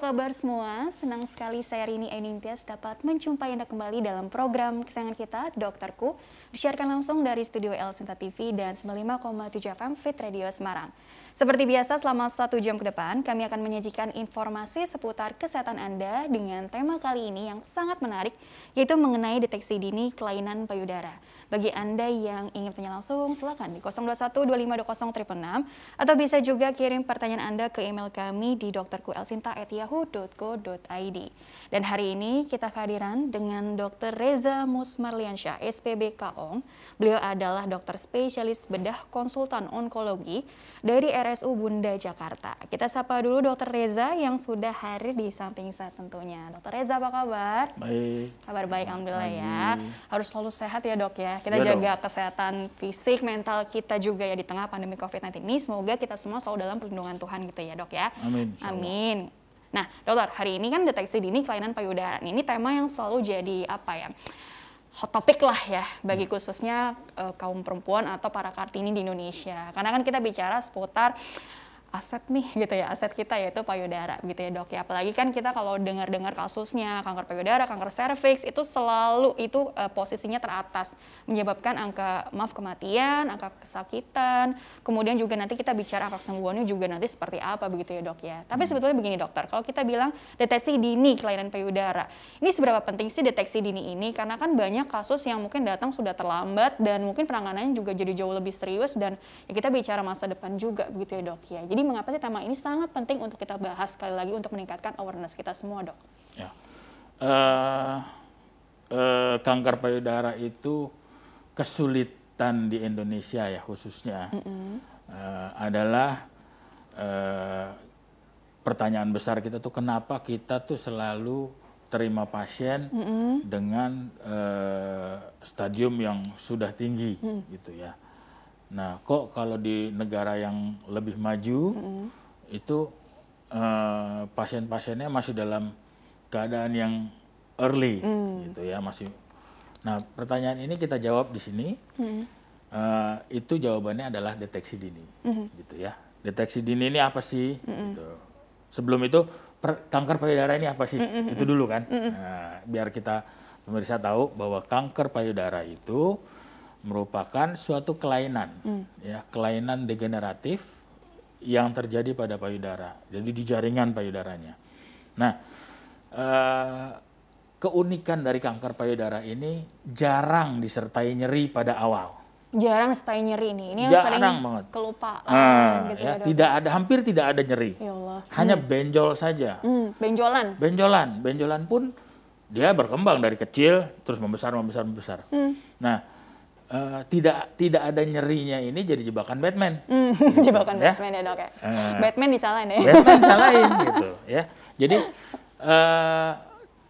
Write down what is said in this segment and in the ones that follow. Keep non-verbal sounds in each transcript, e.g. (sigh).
kabar semua? Senang sekali saya Rini Enintias dapat menjumpai Anda kembali dalam program kesayangan kita, Dokterku, disiarkan langsung dari Studio El Sinta TV dan 95,7 FM Fit Radio Semarang. Seperti biasa, selama satu jam ke depan, kami akan menyajikan informasi seputar kesehatan Anda dengan tema kali ini yang sangat menarik, yaitu mengenai deteksi dini kelainan payudara. Bagi Anda yang ingin tanya langsung, silakan di 021 2520 atau bisa juga kirim pertanyaan Anda ke email kami di drkuelsinta.yahoo.co.id. Dan hari ini kita kehadiran dengan Dr. Reza Musmarliansyah, SPBK Ong. Beliau adalah dokter spesialis bedah konsultan onkologi dari RSU Bunda Jakarta. Kita sapa dulu Dr. Reza yang sudah hari di samping saya tentunya. Dr. Reza apa kabar? Baik. Kabar baik alhamdulillah baik. ya. Harus selalu sehat ya dok ya. Kita ya, jaga dong. kesehatan fisik, mental kita juga ya di tengah pandemi COVID-19 ini. Semoga kita semua selalu dalam perlindungan Tuhan gitu ya dok ya. Amin. Amin. Nah, dokter, hari ini kan deteksi dini kelainan payudara. Ini tema yang selalu jadi apa ya? hot topic lah ya bagi iya. khususnya uh, kaum perempuan atau para kartini di Indonesia. Karena kan kita bicara seputar aset nih (laughs) gitu ya aset kita yaitu payudara gitu ya dok ya apalagi kan kita kalau dengar-dengar kasusnya kanker payudara kanker serviks itu selalu itu uh, posisinya teratas menyebabkan angka maaf kematian angka kesakitan kemudian juga nanti kita bicara angka kesembuhannya juga nanti seperti apa begitu ya dok ya tapi hmm. sebetulnya begini dokter kalau kita bilang deteksi dini kelainan payudara ini seberapa penting sih deteksi dini ini karena kan banyak kasus yang mungkin datang sudah terlambat dan mungkin penanganannya juga jadi jauh lebih serius dan ya kita bicara masa depan juga begitu ya dok ya jadi jadi mengapa sih tema ini sangat penting untuk kita bahas sekali lagi untuk meningkatkan awareness kita semua dok? Ya. Uh, uh, kanker payudara itu kesulitan di Indonesia ya khususnya mm -hmm. uh, adalah uh, pertanyaan besar kita tuh kenapa kita tuh selalu terima pasien mm -hmm. dengan uh, stadium yang sudah tinggi mm. gitu ya Nah, kok kalau di negara yang lebih maju mm. itu uh, pasien-pasiennya masih dalam keadaan yang early, mm. gitu ya, masih. Nah, pertanyaan ini kita jawab di sini. Mm. Uh, itu jawabannya adalah deteksi dini, mm. gitu ya. Deteksi dini ini apa sih? Mm. Gitu. Sebelum itu per, kanker payudara ini apa sih? Mm. Itu dulu kan. Mm. Nah, biar kita pemirsa tahu bahwa kanker payudara itu merupakan suatu kelainan, hmm. ya kelainan degeneratif yang terjadi pada payudara, jadi di jaringan payudaranya. Nah, eh, keunikan dari kanker payudara ini jarang disertai nyeri pada awal. Jarang disertai nyeri ini, ini yang jarang sering banget. kelupaan. ah, gitu ya, ya tidak ya? ada, hampir tidak ada nyeri. Ya Allah. Hanya hmm. benjol saja. Hmm, benjolan. Benjolan, benjolan pun dia berkembang dari kecil terus membesar, membesar, membesar. Hmm. Nah uh, tidak tidak ada nyerinya ini jadi jebakan Batman. Mm, (laughs) jebakan ya? Batman ya dok ya. Uh, Batman disalahin ya. Batman (laughs) disalahin gitu ya. Jadi uh,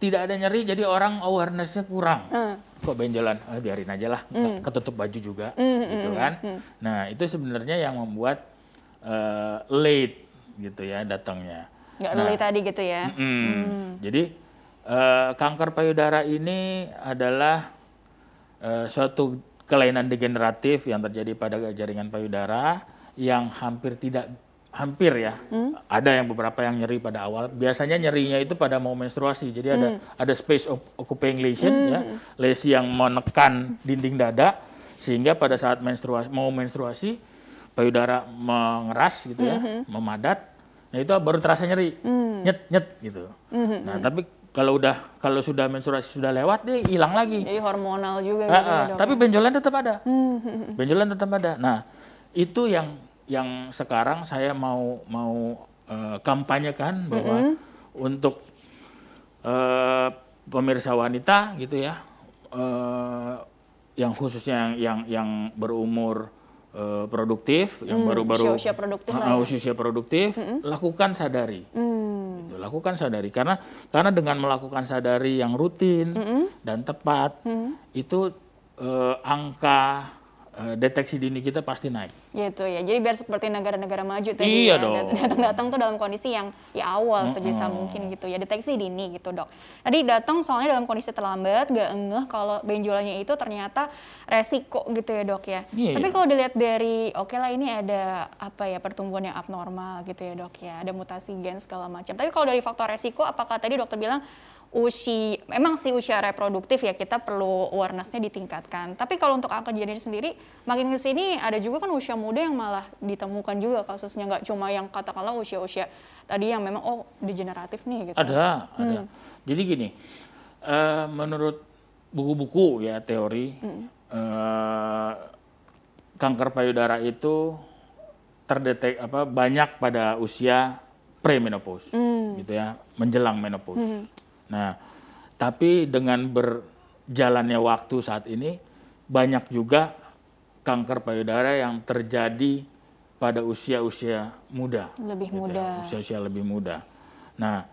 tidak ada nyeri jadi orang awarenessnya kurang. Mm. Kok benjolan? Ah, biarin aja lah. Mm. Ketutup baju juga mm, gitu mm, kan. Mm, Nah itu sebenarnya yang membuat uh, late gitu ya datangnya. Nggak nah, tadi gitu ya. -mm. Mm. Jadi uh, kanker payudara ini adalah uh, suatu kelainan degeneratif yang terjadi pada jaringan payudara yang hampir tidak hampir ya hmm? ada yang beberapa yang nyeri pada awal biasanya nyerinya itu pada mau menstruasi jadi ada hmm. ada space lesion ya. hmm. ya lesi yang menekan dinding dada sehingga pada saat menstruasi mau menstruasi payudara mengeras gitu ya hmm. memadat nah itu baru terasa nyeri hmm. nyet nyet gitu hmm. nah tapi kalau udah kalau sudah menstruasi sudah lewat dia hilang lagi. Jadi hormonal juga. Nah, gitu ya, ah. tapi benjolan tetap ada. Hmm. (laughs) Benjolan tetap ada. Nah itu yang yang sekarang saya mau mau uh, kampanyekan bahwa mm -hmm. untuk uh, pemirsa wanita gitu ya uh, yang khususnya yang yang, yang berumur uh, produktif, hmm, yang baru-baru usia produktif, uh, ah, ya. usia produktif, mm -hmm. lakukan sadari. Mm -hmm lakukan sadari karena karena dengan melakukan sadari yang rutin mm -hmm. dan tepat mm -hmm. itu eh, angka Eh, deteksi dini kita pasti naik. Gitu ya. Jadi biar seperti negara-negara maju tadi iya ya. dong. Datang-datang tuh dalam kondisi yang ya awal mm -hmm. sebisa mungkin gitu ya. Deteksi dini gitu, Dok. Tadi datang soalnya dalam kondisi terlambat, gak ngeh kalau benjolannya itu ternyata resiko gitu ya, Dok ya. Iya, Tapi iya. kalau dilihat dari oke okay lah ini ada apa ya pertumbuhan yang abnormal gitu ya, Dok ya. Ada mutasi gen segala macam. Tapi kalau dari faktor resiko apakah tadi dokter bilang usia memang sih usia reproduktif ya kita perlu awarenessnya ditingkatkan. Tapi kalau untuk angka kejadian sendiri makin ke sini ada juga kan usia muda yang malah ditemukan juga kasusnya nggak cuma yang katakanlah usia-usia tadi yang memang oh degeneratif nih gitu. Ada, hmm. ada. Jadi gini, uh, menurut buku-buku ya teori hmm. uh, kanker payudara itu terdetek apa banyak pada usia premenopause hmm. gitu ya, menjelang menopause. Hmm. Nah, tapi dengan berjalannya waktu saat ini banyak juga kanker payudara yang terjadi pada usia-usia muda. Lebih gitu ya, muda. Ya, usia-usia lebih muda. Nah,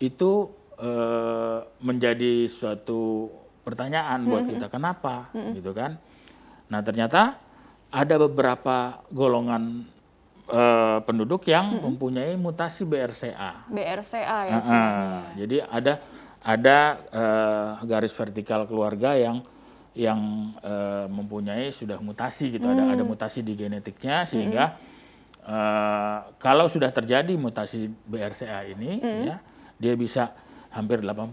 itu e, menjadi suatu pertanyaan mm -hmm. buat kita kenapa mm -hmm. gitu kan. Nah, ternyata ada beberapa golongan uh, penduduk yang hmm. mempunyai mutasi BRCA. BRCA ya. Uh, jadi ada ada uh, garis vertikal keluarga yang yang uh, mempunyai sudah mutasi gitu. Mm. Ada ada mm. mutasi di genetiknya sehingga hmm. uh, kalau sudah terjadi mutasi BRCA ini hmm. ya dia bisa hampir 80%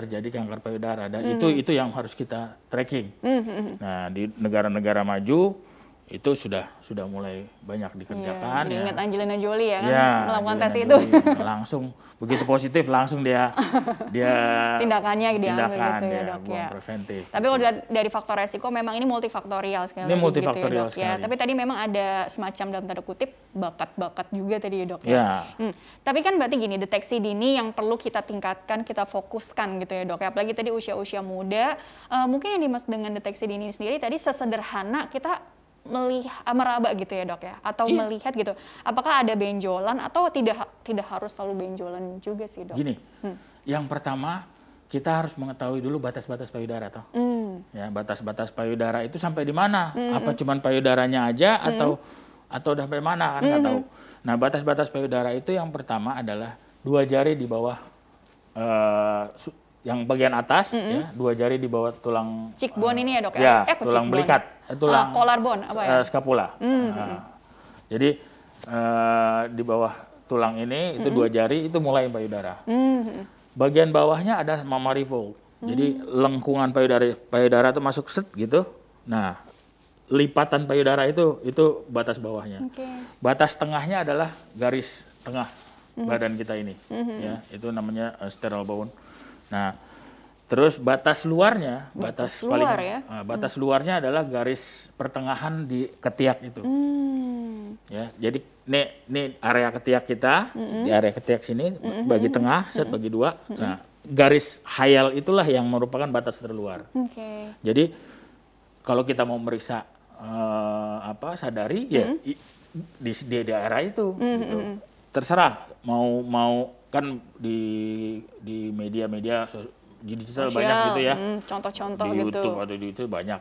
terjadi kanker payudara dan mm itu itu yang harus kita tracking. Mm -hmm. Nah, di negara-negara maju itu sudah sudah mulai banyak dikerjakan. Iya, ya. Ingat Angelina Jolie ya, kan ya, melakukan Angelina tes Jolie. itu. (laughs) langsung begitu positif langsung dia (laughs) dia tindakannya gitu ya, dia tindakan, gitu ya, dok ya. preventif. Tapi kalau dari faktor resiko memang ini multifaktorial sekali. Ini multifaktorial gitu ya, dok, ya. sekali. Ya. Tapi tadi memang ada semacam dalam tanda kutip bakat-bakat juga tadi ya dok ya. ya. Hmm. Tapi kan berarti gini deteksi dini yang perlu kita tingkatkan kita fokuskan gitu ya dok. Ya. Apalagi tadi usia-usia muda uh, mungkin yang dimaksud dengan deteksi dini sendiri tadi sesederhana kita melihat ah, meraba gitu ya dok ya atau iya. melihat gitu apakah ada benjolan atau tidak tidak harus selalu benjolan juga sih dok gini hmm. yang pertama kita harus mengetahui dulu batas-batas payudara toh hmm. ya batas-batas payudara itu sampai di mana hmm. apa cuma payudaranya aja hmm. atau atau udah sampai mana kan nggak -hmm. tahu nah batas-batas payudara itu yang pertama adalah dua jari di bawah uh, yang bagian atas mm -hmm. ya, dua jari di bawah tulang cikbon uh, ini ya dok ya, ya eh, tulang cheekbone? belikat, eh, eh, tulang uh, collar apa ya? Uh, eh, skapula. Mm -hmm. uh, nah, jadi uh, di bawah tulang ini itu mm -hmm. dua jari itu mulai payudara. Mm -hmm. Bagian bawahnya ada mammary fold. Mm -hmm. Jadi mm-hmm. lengkungan payudara payudara itu masuk set gitu. Nah, lipatan payudara itu itu batas bawahnya. Okay. Batas tengahnya adalah garis tengah mm -hmm. badan kita ini. Mm -hmm. Ya, itu namanya uh, sterile bone. Nah, terus batas luarnya, batas, batas luar paling ya? Ah, hmm. batas hmm. luarnya adalah garis pertengahan di ketiak itu. Hmm. Ya, jadi ini ini area ketiak kita, hmm. di area ketiak sini hmm. bagi tengah, set bagi dua. Hmm. Nah, garis hayal itulah yang merupakan batas terluar. Okay. Jadi kalau kita mau meriksa uh, apa sadari hmm. ya di, di daerah itu hmm. gitu. Terserah mau mau kan di di media-media digital Social. banyak gitu ya. Mm, contoh-contoh gitu. di YouTube atau di itu banyak.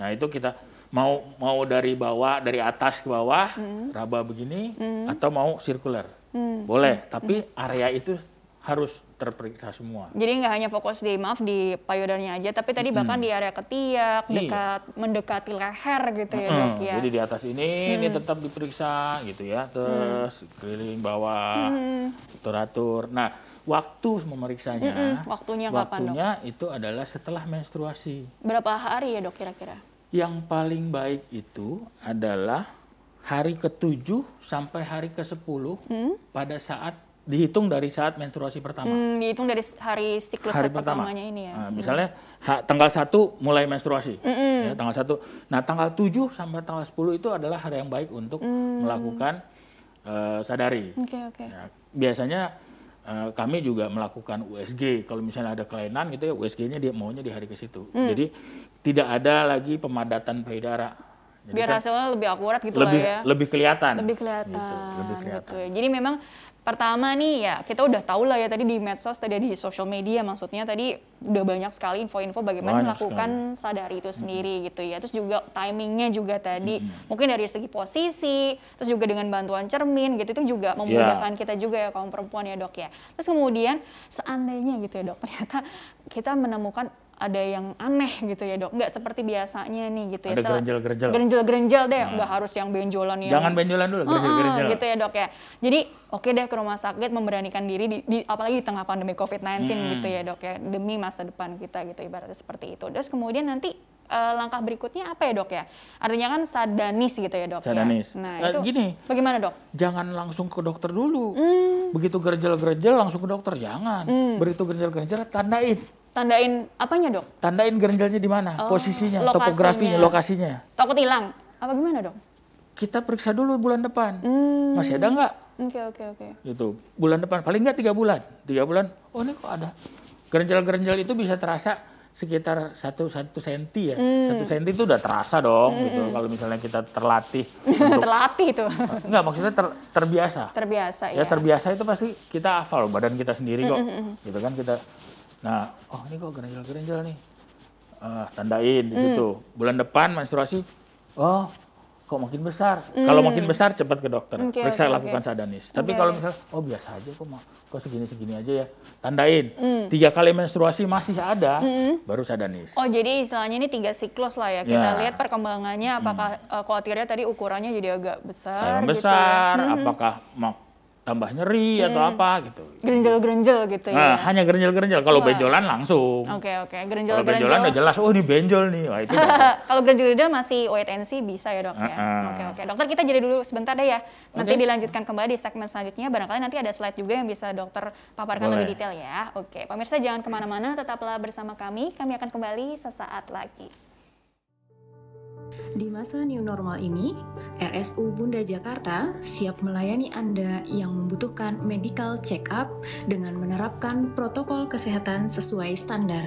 Nah itu kita mau mau dari bawah dari atas ke bawah mm. raba begini mm. atau mau sirkuler mm. boleh. mm. Tapi area itu harus terperiksa semua. Jadi nggak hanya fokus di maaf di payudaranya aja, tapi tadi bahkan hmm. di area ketiak, iya. mendekati leher gitu ya dok ya. Jadi di atas ini hmm. ini mm. tetap diperiksa gitu ya, mm. terus hmm. keliling bawah, hmm. teratur. Nah waktu memeriksanya, hmm. waktunya, waktunya kapan, dok? itu adalah setelah menstruasi. Berapa hari ya dok kira-kira? Yang paling baik itu adalah hari ke-7 sampai hari ke-10 hmm? pada saat dihitung dari saat menstruasi pertama. Hmm, dihitung dari hari siklus hari pertama. pertamanya ini ya. Nah, hmm. misalnya ha, tanggal 1 mulai menstruasi. Mm -hmm. ya, tanggal 1. Nah, tanggal 7 sampai tanggal 10 itu adalah hari yang baik untuk hmm. melakukan uh, sadari. Okay, okay. Ya, biasanya uh, kami juga melakukan USG. Kalau misalnya ada kelainan gitu ya, USG-nya dia maunya di hari ke situ. Hmm. Jadi tidak ada lagi pemadatan payudara. Jadi biar kan hasilnya lebih akurat gitu lebih, lah ya. Lebih kelihatan. Lebih kelihatan. Gitu, lebih gitu ya. kelihatan. Gitu. Jadi memang Pertama nih ya, kita udah tahu lah ya tadi di medsos, tadi di social media maksudnya tadi udah banyak sekali info-info bagaimana banyak melakukan sekali. sadari itu sendiri hmm. gitu ya. Terus juga timingnya juga tadi hmm. mungkin dari segi posisi, terus juga dengan bantuan cermin gitu itu juga iya. memudahkan yeah. kita juga ya kaum perempuan ya dok ya. Terus kemudian seandainya gitu ya dok, ternyata kita menemukan ada yang aneh gitu ya dok nggak seperti biasanya nih gitu ya ada gerenjel-gerenjel gerenjel-gerenjel deh nah. nggak harus yang benjolan yang jangan benjolan dulu gerenjel-gerenjel gitu ya dok ya jadi oke okay deh ke rumah sakit memberanikan diri di, di apalagi di tengah pandemi COVID-19 hmm. gitu ya dok ya demi masa depan kita gitu ibaratnya seperti itu terus kemudian nanti uh, langkah berikutnya apa ya dok ya? Artinya kan sadanis gitu ya dok ya. sadanis. ya? Nah uh, itu gini, bagaimana dok? Jangan langsung ke dokter dulu. hmm. Begitu gerenjel gerenjel langsung ke dokter, jangan. hmm. Begitu gerenjel gerenjel tandain. Tandain apanya dok? Tandain gerenjalnya di mana, oh, posisinya, lokasinya. topografinya, lokasinya. Takut hilang? Apa gimana dok? Kita periksa dulu bulan depan, hmm. masih ada nggak? Oke okay, oke okay, oke. Okay. Itu bulan depan paling nggak tiga bulan, tiga bulan. Oh ini kok ada? Gerenjal-gerenjal itu bisa terasa sekitar satu satu senti ya hmm. satu senti itu udah terasa dong gitu. Hmm, gitu kalau misalnya kita terlatih (laughs) untuk, terlatih itu nggak maksudnya ter, terbiasa terbiasa ya iya. terbiasa itu pasti kita hafal badan kita sendiri hmm, kok hmm, hmm. gitu kan kita Nah, oh ini kok gerenjal-gerenjal nih. Uh, tandain di hmm. situ. Mm. Bulan depan menstruasi, oh kok makin besar. Mm. Kalau makin besar cepat ke dokter, okay, periksa okay, lakukan okay. sadanis. Tapi okay. kalau misalnya, oh biasa aja kok, kok segini-segini aja ya, tandain. Mm. Tiga kali menstruasi masih ada, mm. baru sadanis. Oh jadi istilahnya ini tiga siklus lah ya. Kita yeah. lihat perkembangannya, apakah mm. uh, tadi ukurannya jadi agak besar. Yang besar, gitu ya. Hmm. apakah mau tambah nyeri hmm. atau apa gitu. Grenjel-grenjel gitu ya. nah, ya. hanya grenjel-grenjel. Kalau iya. benjolan langsung. Oke, okay, oke. Okay. grenjel Kalau benjolan udah jelas, oh ini benjol nih. Wah, itu (laughs) Kalau grenjel gerenjel masih wait and see bisa ya, Dok ya. Oke, uh oke. Okay, okay. Dokter kita jadi dulu sebentar deh ya. Nanti okay. dilanjutkan kembali di segmen selanjutnya. Barangkali nanti ada slide juga yang bisa dokter paparkan Boleh. lebih detail ya. Oke, okay. pemirsa jangan kemana-mana, tetaplah bersama kami. Kami akan kembali sesaat lagi. Di masa new normal ini, RSU Bunda Jakarta siap melayani Anda yang membutuhkan medical check-up dengan menerapkan protokol kesehatan sesuai standar.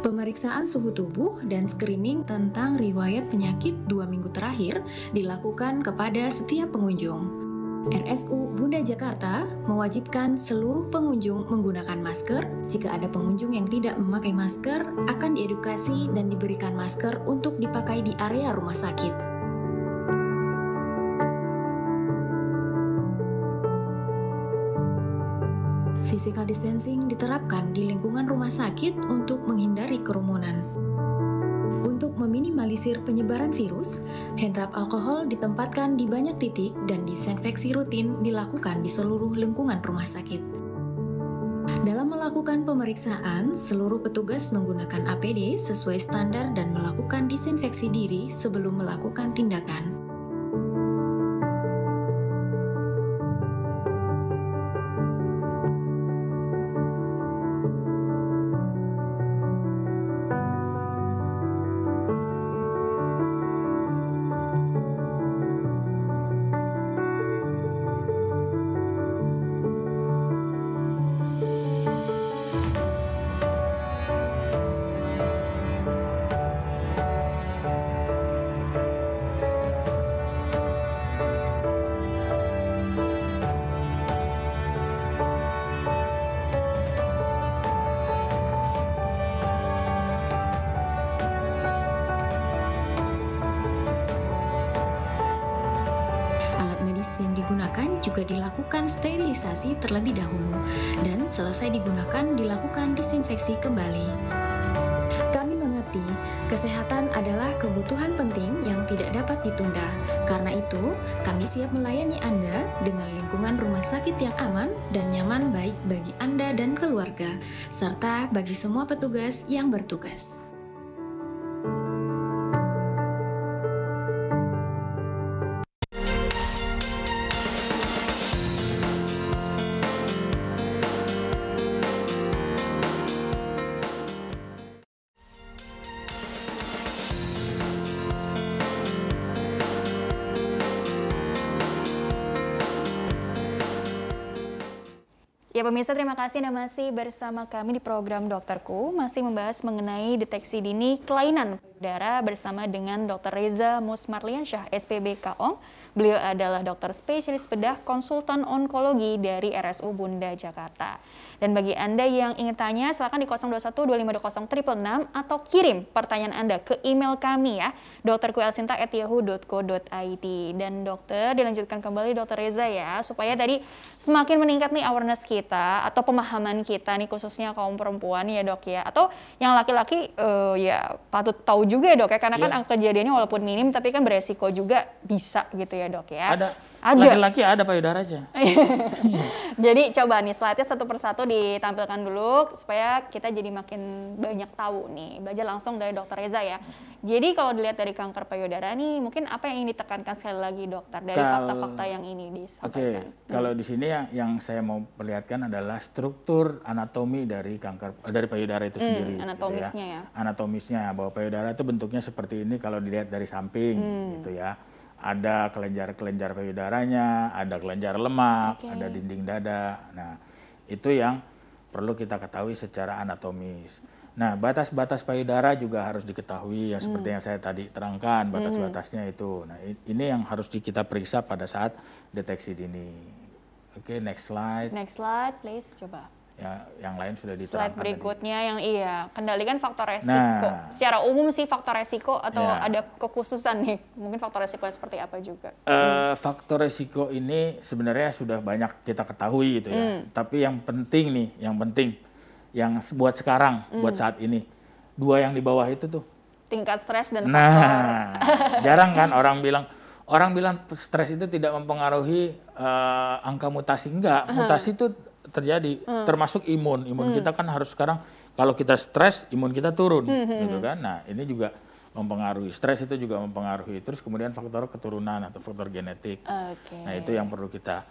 Pemeriksaan suhu tubuh dan screening tentang riwayat penyakit dua minggu terakhir dilakukan kepada setiap pengunjung. RSU Bunda Jakarta mewajibkan seluruh pengunjung menggunakan masker. Jika ada pengunjung yang tidak memakai masker, akan diedukasi dan diberikan masker untuk dipakai di area rumah sakit. Physical distancing diterapkan di lingkungan rumah sakit untuk menghindari kerumunan untuk meminimalisir penyebaran virus, hand rub alkohol ditempatkan di banyak titik dan disinfeksi rutin dilakukan di seluruh lingkungan rumah sakit. Dalam melakukan pemeriksaan, seluruh petugas menggunakan APD sesuai standar dan melakukan disinfeksi diri sebelum melakukan tindakan. terlebih dahulu dan selesai digunakan dilakukan disinfeksi kembali. Kami mengerti kesehatan adalah kebutuhan penting yang tidak dapat ditunda. Karena itu, kami siap melayani Anda dengan lingkungan rumah sakit yang aman dan nyaman baik bagi Anda dan keluarga, serta bagi semua petugas yang bertugas. pemirsa terima kasih Anda masih bersama kami di program Dokterku masih membahas mengenai deteksi dini kelainan darah bersama dengan Dr. Reza Musmarliansyah, SPBK OM. Beliau adalah dokter spesialis bedah konsultan onkologi dari RSU Bunda Jakarta. Dan bagi Anda yang ingin tanya, silakan di 021 atau kirim pertanyaan Anda ke email kami ya, dokterkuelsinta.yahoo.co.id. Dan dokter, dilanjutkan kembali dokter Reza ya, supaya tadi semakin meningkat nih awareness kita atau pemahaman kita nih khususnya kaum perempuan ya dok ya, atau yang laki-laki uh, ya patut tahu juga juga ya dok ya karena yeah. kan iya. kejadiannya walaupun minim tapi kan beresiko juga bisa gitu ya dok ya. Ada ada. Laki-laki ada aja. (laughs) Iya. jadi coba nih slide-nya satu persatu ditampilkan dulu supaya kita jadi makin banyak tahu nih. Belajar langsung dari dokter Reza ya. Jadi kalau dilihat dari kanker payudara nih mungkin apa yang ingin ditekankan sekali lagi dokter dari fakta-fakta yang ini disampaikan. Oke, okay. hmm. kalau di sini ya yang saya mau perlihatkan adalah struktur anatomi dari kanker eh, dari payudara itu hmm, sendiri. Anatomisnya gitu ya. ya. Anatomisnya bahwa payudara itu bentuknya seperti ini kalau dilihat dari samping hmm. gitu ya ada kelenjar-kelenjar payudaranya, ada kelenjar lemak, okay. ada dinding dada. Nah, itu yang perlu kita ketahui secara anatomis. Nah, batas-batas payudara juga harus diketahui yang hmm. seperti yang saya tadi terangkan batas-batasnya hmm. itu. Nah, ini yang harus kita periksa pada saat deteksi dini. Oke, okay, next slide. Next slide, please. Coba ya yang lain sudah diterangkan. Slide berikutnya tadi. yang iya kendalikan faktor resiko. Nah, Secara umum sih faktor resiko atau ya. ada kekhususan nih mungkin faktor resiko seperti apa juga? Uh, hmm. Faktor resiko ini sebenarnya sudah banyak kita ketahui gitu ya. Hmm. Tapi yang penting nih, yang penting yang buat sekarang, hmm. buat saat ini dua yang di bawah itu tuh. Tingkat stres dan nah, faktor. Nah, (laughs) jarang kan orang bilang orang bilang stres itu tidak mempengaruhi uh, angka mutasi enggak. Mutasi itu terjadi hmm. termasuk imun imun hmm. kita kan harus sekarang kalau kita stres imun kita turun hmm. hmm gitu hmm. kan nah ini juga mempengaruhi stres itu juga mempengaruhi terus kemudian faktor keturunan atau faktor genetik okay. nah itu yang perlu kita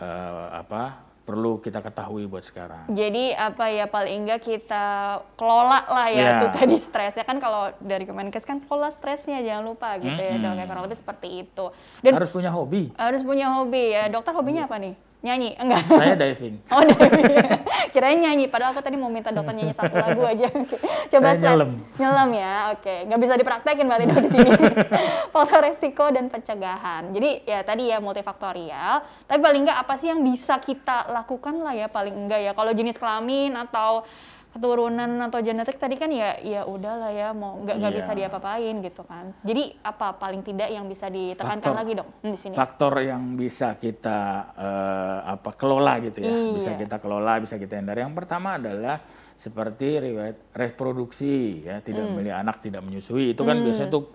uh, apa perlu kita ketahui buat sekarang. Jadi apa ya paling enggak kita kelola lah ya iya. itu yeah. tadi ya kan kalau dari Kemenkes kan pola stresnya jangan lupa gitu mm -hmm. ya dong ya kurang lebih seperti itu. Dan harus punya hobi. Harus punya hobi ya dokter hobinya iya. apa nih? Nyanyi? Enggak. Saya diving. (laughs) Oh, diving. Kirain nyanyi, padahal aku tadi mau minta dokter nyanyi satu lagu aja. (laughs) Coba Saya nyelam. Nyelam ya, oke. Okay. Nggak bisa dipraktekin berarti dok di sini. (laughs) Faktor resiko dan pencegahan. Jadi ya tadi ya multifaktorial, tapi paling enggak apa sih yang bisa kita lakukan lah ya paling enggak ya. Kalau jenis kelamin atau keturunan atau genetik tadi kan ya ya udahlah ya mau nggak nggak yeah. bisa diapa-apain gitu kan. Jadi apa paling tidak yang bisa ditekankan faktor, lagi dong hmm, di sini. Faktor yang bisa kita uh, apa kelola gitu ya. Yeah. Bisa kita kelola, bisa kita hindari. Yang pertama adalah seperti riwayat reproduksi ya, tidak mm. memilih anak, tidak menyusui. Itu kan mm. biasanya tuh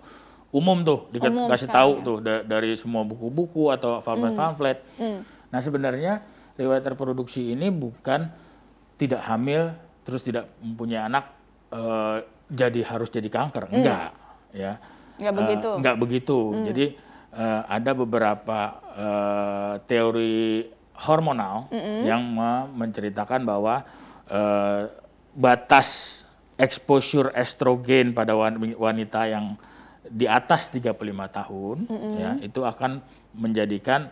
umum tuh dikasih tahu ya. tuh da dari semua buku-buku atau pamflet-pamflet. Hmm. Mm. Mm. Nah, sebenarnya riwayat reproduksi ini bukan tidak hamil terus tidak mempunyai anak uh, jadi harus jadi kanker. Hmm. Enggak, ya. Enggak uh, begitu. Enggak begitu. Mm. Jadi uh, ada beberapa uh, teori hormonal mm -hmm. yang menceritakan bahwa uh, batas exposure estrogen pada wanita yang di atas 35 tahun mm -hmm. ya itu akan menjadikan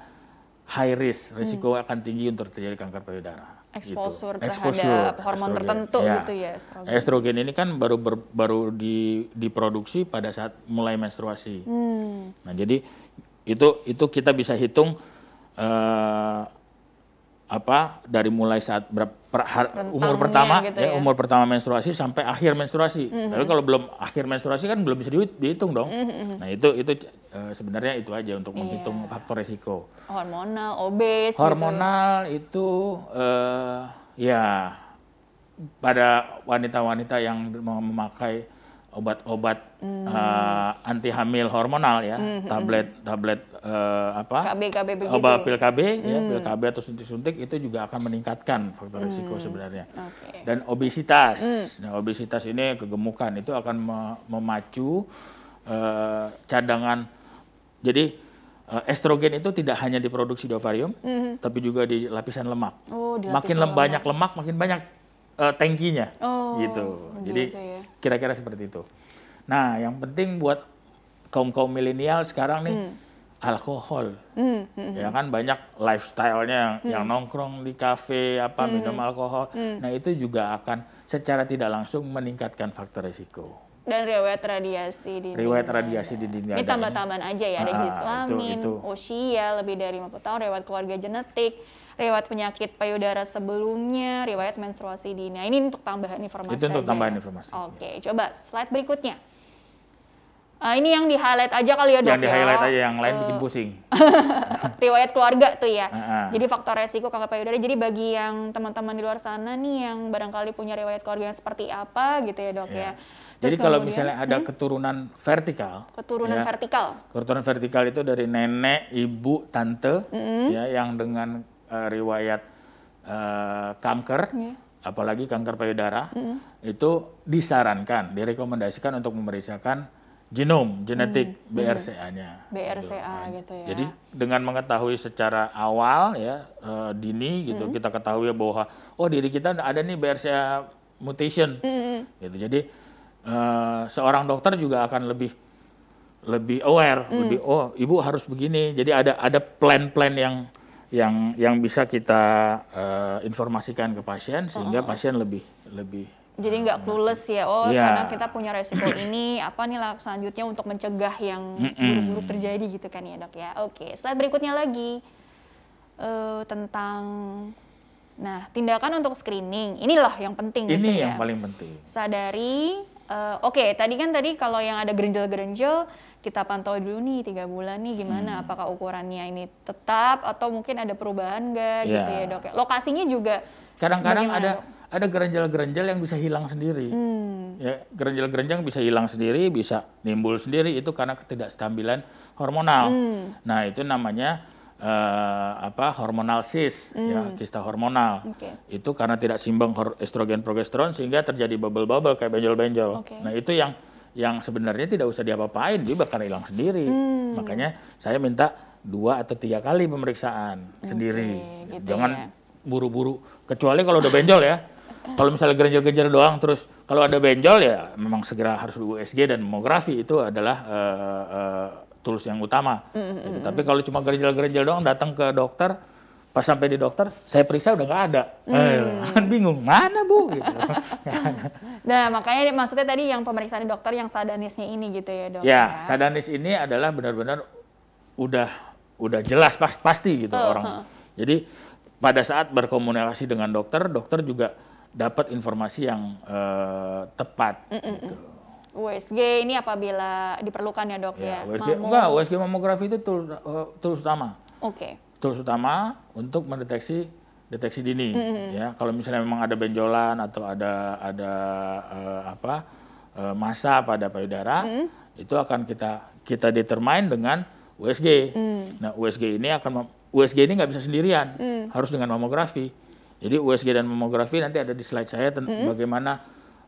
high risk, risiko mm. akan tinggi untuk terjadi kanker payudara exposure gitu. terhadap exposure, hormon estrogen. tertentu ya. gitu ya estrogen. Estrogen ini kan baru ber, baru di diproduksi pada saat mulai menstruasi. Hmm. Nah, jadi itu itu kita bisa hitung uh, apa dari mulai saat ber, per, har, umur pertama gitu ya, ya umur pertama menstruasi sampai akhir menstruasi. Mm-hmm. Tapi kalau belum akhir menstruasi kan belum bisa dihitung dong. Mm-hmm. Nah itu itu e, sebenarnya itu aja untuk yeah. menghitung iya. faktor resiko Hormonal, obes. Gitu. Hormonal gitu. itu e, ya pada wanita-wanita yang memakai obat-obat hmm. uh, eh, anti hamil hormonal ya, hmm, hmm tablet hmm. tablet uh, apa? KB, KB begitu. Obat pil KB hmm. ya, pil hmm. KB atau suntik-suntik itu juga akan meningkatkan faktor hmm. risiko sebenarnya. Okay. Dan obesitas. Hmm. Nah, obesitas ini kegemukan itu akan memacu uh, cadangan. Jadi uh, estrogen itu tidak hanya diproduksi di ovarium, hmm. tapi juga di lapisan lemak. Oh, di makin lemak. banyak lemak, makin banyak uh, tangkinya. Oh, gitu. gitu Jadi gitu ya. Kira-kira seperti itu. Nah, yang penting buat kaum-kaum milenial sekarang nih hmm. alkohol. Hmm. hmm ya hmm. kan banyak lifestylenya yang, hmm. yang nongkrong di kafe apa hmm. minum hmm. alkohol. Hmm. Nah, itu juga akan secara tidak langsung meningkatkan faktor risiko dan riwayat radiasi di riwayat radiasi di dunia. tambah-tambahan aja ya, ada ah, jenis kelamin, usia lebih dari 50 tahun, riwayat keluarga genetik, riwayat penyakit payudara sebelumnya, riwayat menstruasi dini. Nah, ini untuk tambahan informasi Itu untuk ya. tambahan informasi. Oke, coba slide berikutnya. Uh, ini yang di highlight aja kali ya dok. Yang di highlight ya. aja, yang lain uh, bikin eh, pusing. (laughs) riwayat keluarga tuh ya. Uh -huh. Jadi faktor resiko kanker payudara. Jadi bagi yang teman-teman di luar sana nih yang barangkali punya riwayat keluarga yang seperti apa gitu ya dok yeah. ya. ya. Terus Jadi kalau misalnya ada hmm? keturunan vertikal. Keturunan ya, vertikal. Keturunan vertikal itu dari nenek, ibu, tante, mm -hmm. ya yang dengan uh, riwayat uh, kanker, yeah. apalagi kanker payudara, mm itu disarankan, direkomendasikan untuk memeriksakan genom, genetik mm BRCA-nya. BRCA gitu. Kan. gitu ya. Jadi dengan mengetahui secara awal ya uh, dini gitu mm kita ketahui ya bahwa oh diri kita ada nih BRCA mutation. Mm Gitu. Jadi uh, seorang dokter juga akan lebih lebih aware, mm. lebih oh ibu harus begini. Jadi ada ada plan-plan yang yang yang bisa kita uh, informasikan ke pasien sehingga oh. pasien lebih lebih jadi nggak eh, clueless ya, oh ya. karena kita punya resiko ini, apa nih lah selanjutnya untuk mencegah yang buruk-buruk terjadi gitu kan ya dok ya. Oke, slide berikutnya lagi uh, tentang nah tindakan untuk screening, inilah yang penting. Gitu ini gitu yang ya. paling penting. Sadari, uh, oke okay, tadi kan tadi kalau yang ada gerenjel-gerenjel, kita pantau dulu nih tiga bulan nih gimana hmm. apakah ukurannya ini tetap atau mungkin ada perubahan nggak yeah. gitu ya. ya dok lokasinya juga kadang-kadang ada dok? ada geranjal-geranjal yang bisa hilang sendiri hmm. ya geranjal-geranjal bisa hilang sendiri bisa nimbul sendiri itu karena ketidakstabilan hormonal hmm. nah itu namanya uh, apa hormonal sis hmm. ya kista hormonal okay. itu karena tidak simbang estrogen progesteron sehingga terjadi bubble bubble kayak benjol benjol okay. nah itu yang yang sebenarnya tidak usah diapa-apain dia bakal hilang sendiri. Hmm. Makanya saya minta dua atau tiga kali pemeriksaan okay, sendiri. Gitu ya. Jangan buru-buru ya. kecuali kalau udah benjol ya. kalau misalnya geranjal-geranjal doang terus kalau ada benjol ya memang segera harus USG dan mamografi itu adalah uh, uh, tools yang utama. Mm -hmm. Tapi kalau cuma geranjal-geranjal doang datang ke dokter Pas sampai di dokter, saya periksa udah gak ada. Hmm. Eh, (laughs) bingung, mana bu? Gitu. (laughs) nah, makanya maksudnya tadi yang pemeriksaan dokter yang sadanisnya ini gitu ya dok? Ya, ya. sadanis ini adalah benar-benar udah udah jelas pas, pasti gitu uh, orang. Jadi pada saat berkomunikasi dengan dokter, dokter juga dapat informasi yang uh, tepat. Mm -mm. Gitu. USG ini apabila diperlukan ya dok ya? ya? USG, Mamo... Enggak, USG mamografi itu tools, uh, eh, tools utama. Oke. Okay tools utama untuk mendeteksi deteksi dini. Mm -hmm. Ya, kalau misalnya memang ada benjolan atau ada ada uh, apa uh, massa pada payudara, mm -hmm. itu akan kita kita determine dengan USG. Mm. Nah, USG ini akan USG ini nggak bisa sendirian, mm. harus dengan mamografi. Jadi USG dan mamografi nanti ada di slide saya mm -hmm. bagaimana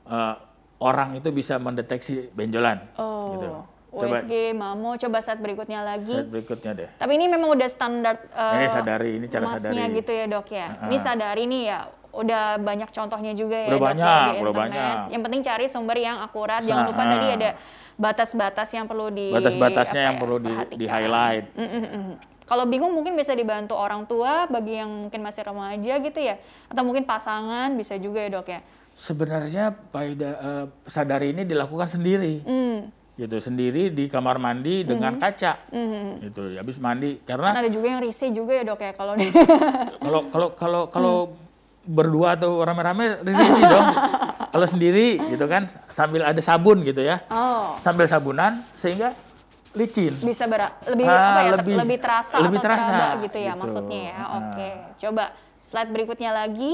uh, orang itu bisa mendeteksi benjolan. Oh. Gitu. USG, Mamo, coba saat berikutnya lagi. Saat berikutnya deh. Tapi ini memang udah standar. Uh, eh, ini eh, sadari, ini cara sadari. gitu ya dok ya. Uh -huh. Ini sadari nih ya, udah banyak contohnya juga ya. Udah ya, banyak, ya, udah banyak. Yang penting cari sumber yang akurat. Nah, Jangan lupa uh, tadi ada batas-batas yang perlu di batas-batasnya yang ya, perlu di, di highlight. Mm, mm -mm -mm. Kalau bingung mungkin bisa dibantu orang tua bagi yang mungkin masih remaja gitu ya, atau mungkin pasangan bisa juga ya dok ya. Sebenarnya Pak eh, sadari ini dilakukan sendiri. Mm gitu sendiri di kamar mandi mm-hmm. dengan mhm. kaca mm-hmm. gitu habis mandi karena kan ada juga yang risih juga ya dok ya kalau (laughs) kalau kalau kalau kalau mm. berdua atau rame-rame risih dong (laughs) kalau sendiri gitu kan sambil ada sabun gitu ya oh. sambil sabunan sehingga licin bisa ber- lebih ah, apa ya lebih, ter- lebih terasa lebih atau terasa teraba gitu ya gitu. maksudnya ya ah. oke coba slide berikutnya lagi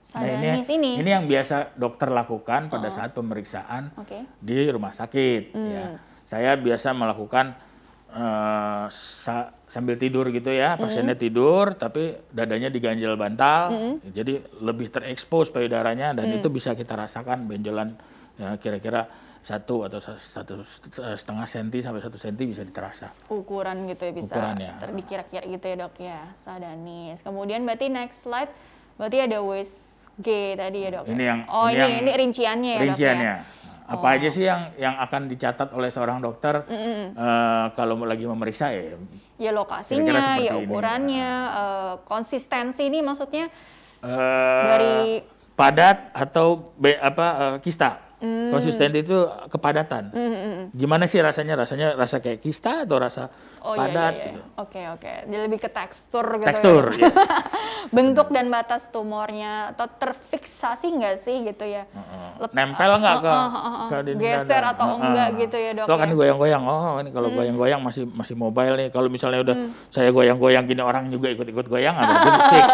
Sadanis nah, ini, ini ini yang biasa dokter lakukan pada oh. saat pemeriksaan okay. di rumah sakit. Ya. Hmm. Ya. Saya biasa melakukan uh, sa sambil tidur gitu ya, hmm. pasiennya hmm. tidur tapi dadanya diganjel bantal, hmm. jadi lebih terekspos payudaranya dan hmm. itu bisa kita rasakan benjolan kira ya, kira-kira satu atau satu setengah senti sampai satu senti bisa diterasa. Ukuran gitu ya bisa Ukuran, ya. dikira-kira gitu ya dok ya, sadanis. Kemudian berarti next slide Berarti ada waste G tadi ya dok. Ya? Ini yang oh ini, yang, ini rinciannya ya rinciannya. dok. Rinciannya. Ya? Apa oh. aja sih yang yang akan dicatat oleh seorang dokter mm -mm. Uh, kalau lagi memeriksa ya? Ya lokasinya, ya ukurannya, ini. Uh, eh, konsistensi ini maksudnya uh, dari padat atau be, apa uh, kista? Mm. Konsisten itu kepadatan. Mm, -hmm. Gimana sih rasanya? Rasanya rasa kayak kista atau rasa oh, iya, padat? Iya, iya. Gitu. Oke oke. Jadi lebih ke tekstur. Gitu tekstur. Ya? Yes. (laughs) Bentuk dan batas tumornya atau terfiksasi nggak sih gitu ya? -hmm. Nempel nggak ke, oh, oh, oh, ke, uh, uh, uh, ke geser dada. atau uh, enggak uh, gitu ya dok? Kalau kan ya? goyang-goyang. Oh ini kalau hmm. goyang-goyang masih masih mobile nih. Kalau misalnya udah hmm. saya goyang-goyang gini orang juga ikut-ikut goyang ada (laughs) fix.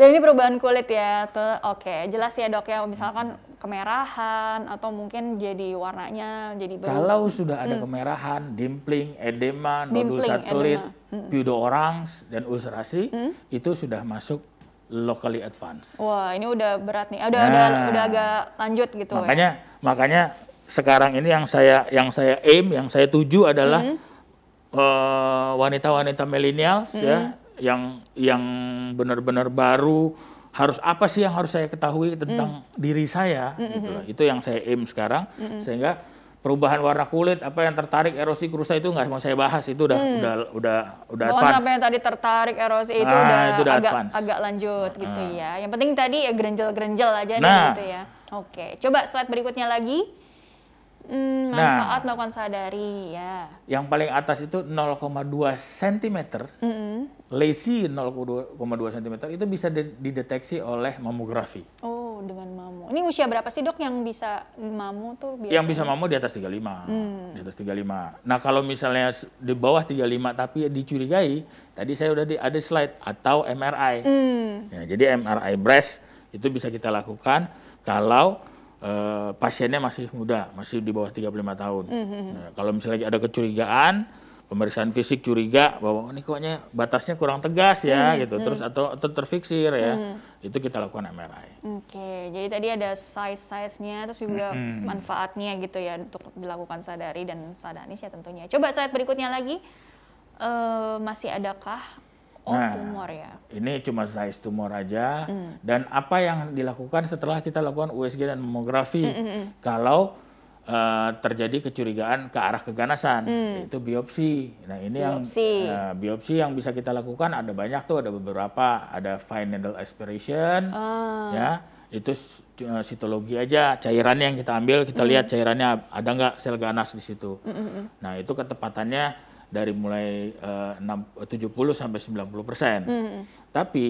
Dan ini perubahan kulit ya, tuh oke, okay. jelas ya dok ya. Misalkan kemerahan atau mungkin jadi warnanya jadi berubah. Kalau sudah ada hmm. kemerahan, dimpling, edema, nodul satelit, hmm. pseudo-orange dan ulcerasi hmm. itu sudah masuk locally advanced. Wah, ini udah berat nih. Udah nah, udah, udah agak lanjut gitu ya. Makanya ya. makanya sekarang ini yang saya yang saya aim, yang saya tuju adalah hmm. Eh, wanita-wanita ya, hmm. milenial hmm. ya yang yang benar-benar baru harus apa sih yang harus saya ketahui tentang mm. diri saya mm -hmm. gitu itu yang saya aim sekarang mm -hmm. sehingga perubahan warna kulit apa yang tertarik erosi krusa itu nggak mau saya bahas itu udah mm. udah udah udah oh, sampai yang tadi tertarik erosi itu, nah, udah, itu udah agak advance. agak lanjut nah. gitu ya yang penting tadi ya grenjel grenjel aja nah. deh gitu ya oke coba slide berikutnya lagi Hmm, nah, manfaat nah, melakukan sadari ya. Yang paling atas itu 0,2 cm. Mm -hmm. Lesi 0,2 cm itu bisa dideteksi oleh mamografi. Oh, dengan mamu. Ini usia berapa sih, Dok, yang bisa mamu tuh biasanya? Yang bisa mamu di atas 35. Mm. Di atas 35. Nah, kalau misalnya di bawah 35 tapi dicurigai, tadi saya udah di, ada slide atau MRI. Mm. Ya, jadi MRI breast itu bisa kita lakukan kalau Eh, pasiennya masih muda, masih di bawah 35 tahun. Mm -hmm. nah, kalau misalnya ada kecurigaan, pemeriksaan fisik curiga bahwa oh, ini koknya batasnya kurang tegas ya mm -hmm. gitu, hmm. terus atau, atau terfiksir ya, mm -hmm. itu kita lakukan MRI. Oke, okay. jadi tadi ada size-size-nya, terus juga mm -hmm. manfaatnya gitu ya untuk dilakukan sadari dan sadanis ya tentunya. Coba slide berikutnya lagi, uh, masih adakah Oh, nah, tumor ya. Ini cuma size tumor aja. Mm. Dan apa yang dilakukan setelah kita lakukan USG dan mamografi? Mm -mm. Hmm. Kalau uh, terjadi kecurigaan ke arah keganasan, mm. itu biopsi. Nah, ini biopsi. yang uh, eh, biopsi yang bisa kita lakukan ada banyak tuh, ada beberapa, ada fine needle aspiration, oh. ya itu eh, sitologi aja cairannya yang kita ambil kita mm. lihat cairannya ada nggak sel ganas di situ. Mm -mm. Nah itu ketepatannya dari mulai uh, 6, 70 sampai 90 persen. Mm. Tapi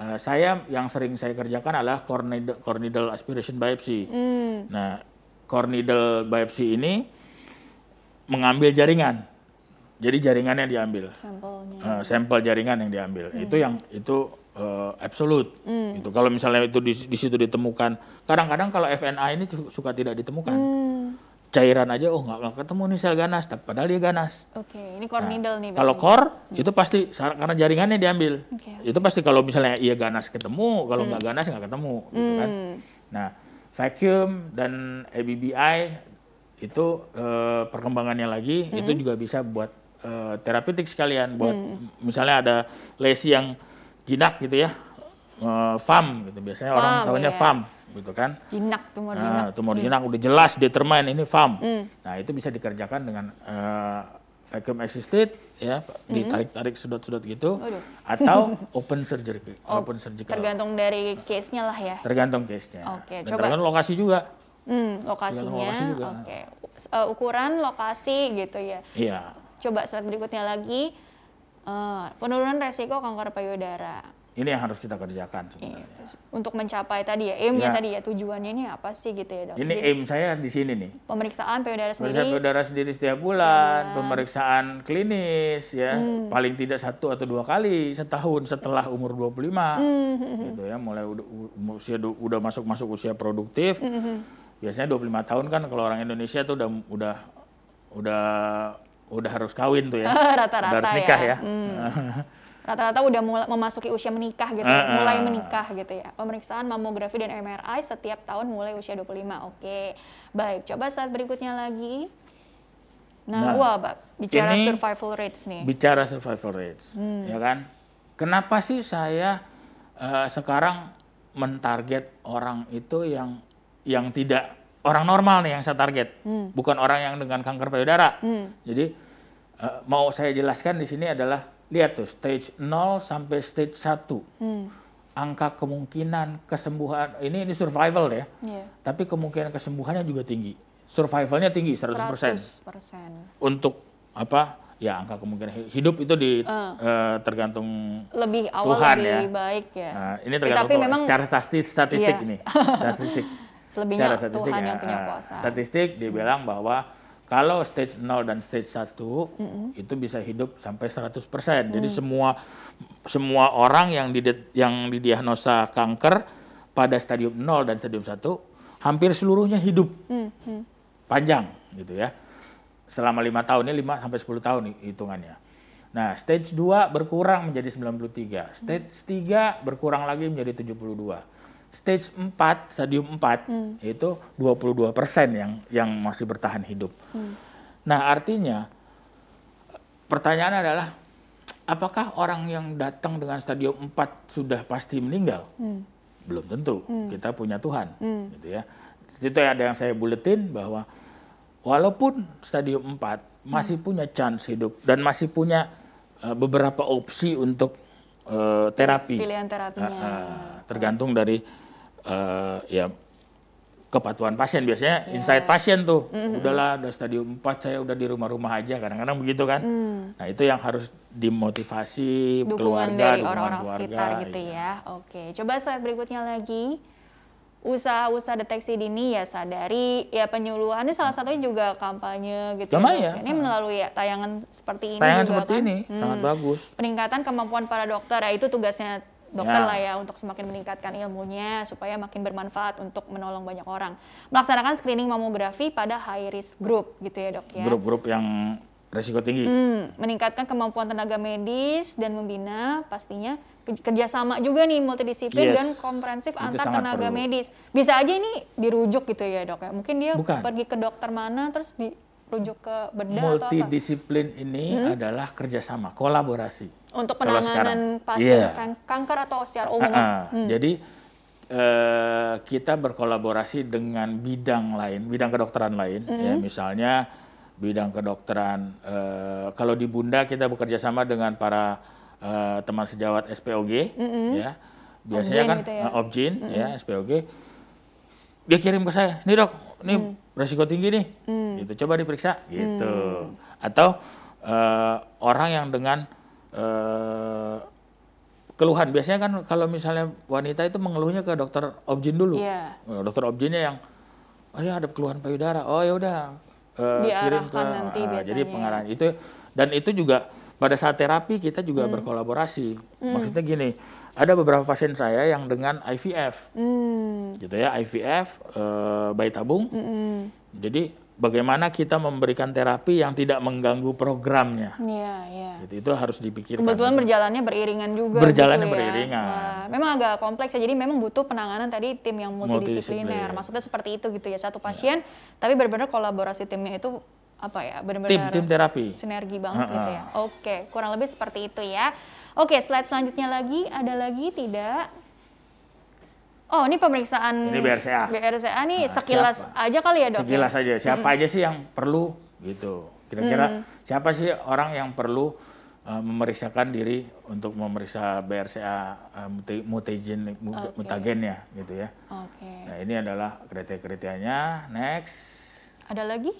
uh, saya yang sering saya kerjakan adalah core aspiration biopsy. Mm. Nah, core biopsy ini mengambil jaringan. Jadi jaringan yang diambil. Sampelnya. Uh, sampel jaringan yang diambil. Mm. Itu yang itu uh, eh, absolut. Mm. Itu kalau misalnya itu di, situ ditemukan, kadang-kadang kalau FNA ini suka tidak ditemukan. Mm cairan aja oh nggak ketemu nih sel ganas padahal dia ganas. Oke, okay. ini core nah, needle nih. Kalau core ya. Hmm. itu pasti karena jaringannya diambil. Okay. Itu pasti kalau misalnya ia ganas ketemu, kalau hmm. nggak hmm. ganas nggak ketemu gitu kan. Hmm. Nah, vacuum dan ABBI itu eh, perkembangannya lagi hmm. itu juga bisa buat eh, terapeutik sekalian buat hmm. misalnya ada lesi yang jinak gitu ya. Uh, FAM gitu biasanya FAM, orang tahunya yeah. FAM gitu kan. Jinak, tumor nah, jinak. Tumor hmm. jinak udah jelas determine ini farm. Hmm. Nah, itu bisa dikerjakan dengan uh, vacuum assisted ya, hmm. ditarik-tarik sudut-sudut gitu atau (laughs) open surgery. oh, open surgery Tergantung dari case-nya lah ya. Tergantung case-nya. Oke, okay, coba. Tergantung lokasi juga. Hmm, lokasinya. Lokasi Oke. Okay. Uh, eh, ukuran, lokasi gitu ya. Iya. Coba slide berikutnya lagi. Uh, penurunan resiko kanker payudara. Ini yang harus kita kerjakan sebenarnya. Iya, untuk mencapai tadi ya, aimnya ya. Iya. tadi ya, tujuannya ini apa sih gitu ya dok? Ini Jadi, aim saya di sini nih. Pemeriksaan payudara sendiri. Pemeriksaan payudara sendiri setiap bulan, setiap bulan. pemeriksaan klinis ya, hmm. paling tidak satu atau dua kali setahun setelah umur 25. Hmm, hmm, hmm, hmm. Gitu ya, mulai usia udah masuk-masuk usia produktif. Hmm. Biasanya 25 tahun kan kalau orang Indonesia tuh udah udah udah udah harus kawin tuh ya. (laughs) Rata-rata ya. Harus nikah ya. ya. Hmm. (laughs) rata-rata udah mulai memasuki usia menikah gitu, uh, uh. mulai ah. menikah gitu ya. Pemeriksaan mamografi dan MRI setiap tahun mulai usia 25. Oke. Baik, coba saat berikutnya lagi. Nah, nah wah, Pak, bicara ini survival rates nih. Bicara survival rates, hmm. ya kan? Kenapa sih saya uh, sekarang mentarget orang itu yang yang tidak orang normal nih yang saya target, hmm. bukan orang yang dengan kanker payudara. Hmm. Jadi uh, mau saya jelaskan di sini adalah lihat tuh stage 0 sampai stage 1. Hmm. Angka kemungkinan kesembuhan ini ini survival ya. Yeah. Tapi kemungkinan kesembuhannya juga tinggi. Survivalnya tinggi 100%. 100%. Untuk apa? Ya angka kemungkinan hidup itu di uh. Uh, tergantung lebih awal Tuhan lebih ya. baik ya. Nah, ini eh, tergantung tapi memang, secara statistik, statistik iya. ini. (laughs) Statistik. Selebihnya secara statistik Tuhan ya, yang punya nah, kuasa. Statistik dibilang bahwa kalau stage 0 dan stage 1 mm -hmm. itu bisa hidup sampai 100%. Mm. Jadi semua semua orang yang di yang didiagnosa kanker pada stadium 0 dan stadium 1 hampir seluruhnya hidup. Mm -hmm. Panjang gitu ya. Selama 5 tahun ini 5 sampai 10 tahun hitungannya. Nah, stage 2 berkurang menjadi 93. Stage mm. 3 berkurang lagi menjadi 72 Mm stage 4, stadium 4 hmm. itu 22% yang yang masih bertahan hidup. Hmm. Nah, artinya pertanyaan adalah apakah orang yang datang dengan stadium 4 sudah pasti meninggal? Hmm. Belum tentu. Hmm. Kita punya Tuhan, hmm. gitu ya. Itu ada yang saya buletin bahwa walaupun stadium 4 masih hmm. punya chance hidup dan masih punya uh, beberapa opsi untuk uh, terapi. Pilihan terapinya. Uh, uh, tergantung dari uh, ya kepatuhan pasien biasanya yeah. insight pasien tuh mm-hmm. udahlah udah stadium 4 saya udah di rumah-rumah aja kadang-kadang begitu kan mm. nah itu yang harus dimotivasi dukungan keluarga dari orang-orang sekitar iya. gitu ya. oke coba slide berikutnya lagi usaha-usaha deteksi dini ya sadari ya penyuluhan ini salah hmm. satunya juga kampanye gitu Sama ya, ya. Ini hmm. melalui ya, tayangan seperti ini tayangan juga seperti kan. ini hmm. sangat bagus. Peningkatan kemampuan para dokter ya itu tugasnya dokter ya. lah ya untuk semakin meningkatkan ilmunya supaya makin bermanfaat untuk menolong banyak orang. Melaksanakan screening mamografi pada high risk group gitu ya dok ya. Grup-grup yang resiko tinggi. Hmm, meningkatkan kemampuan tenaga medis dan membina pastinya kerjasama juga nih multidisiplin yes, dan komprehensif antar tenaga perlu. medis. Bisa aja ini dirujuk gitu ya dok ya. Mungkin dia Bukan. pergi ke dokter mana terus dirujuk ke bedah atau apa? Multidisiplin ini hmm? adalah kerjasama, kolaborasi. Untuk penanganan pasien yeah. Kan, kanker atau secara umum. Uh -uh. Hmm. Jadi uh, kita berkolaborasi dengan bidang lain, bidang kedokteran lain, -hmm. ya mm-hmm. misalnya bidang kedokteran. Uh, kalau di Bunda kita bekerja sama dengan para uh, teman sejawat SPOG, -hmm. ya biasanya Objin kan gitu ya. Uh, Objin, -hmm. ya SPOG. Dia kirim ke saya, nih dok, ini mm. resiko tinggi nih, mm. gitu. Coba diperiksa, gitu. Mm. Atau uh, orang yang dengan Eh, keluhan biasanya kan kalau misalnya wanita itu mengeluhnya ke dokter objin dulu. Yeah. Iya. Dokter objinnya yang oh ya ada keluhan payudara. Oh ya udah uh, kirim ke nanti uh, jadi pengarahan itu dan itu juga pada saat terapi kita juga hmm. berkolaborasi. Hmm. Maksudnya gini, ada beberapa pasien saya yang dengan IVF. Hmm. Gitu ya, IVF uh, eh, bayi tabung. Hmm. Jadi bagaimana kita memberikan terapi yang tidak mengganggu programnya. Iya, iya. Gitu, itu harus dipikirkan. Kebetulan berjalannya beriringan juga. Berjalannya gitu ya. beriringan. Nah, memang agak kompleks ya. Jadi memang butuh penanganan tadi tim yang multidisipliner. Maksudnya seperti itu gitu ya. Satu iya. pasien, ya. tapi benar-benar kolaborasi timnya itu apa ya benar-benar tim tim terapi sinergi banget uh -uh. gitu ya oke kurang lebih seperti itu ya oke slide selanjutnya lagi ada lagi tidak Oh, ini pemeriksaan ini BRCA. BRCA nih nah, sekilas siapa? aja kali ya, Dok. Ya? Sekilas ya? aja. Hmm. Siapa hmm. aja sih yang perlu gitu. Kira-kira hmm. siapa sih orang yang perlu uh, memeriksakan diri untuk memeriksa BRCA e, uh, mutagen okay. Ya, gitu ya. Oke. Okay. Nah, ini adalah kriteria-kriterianya. Next. Ada lagi?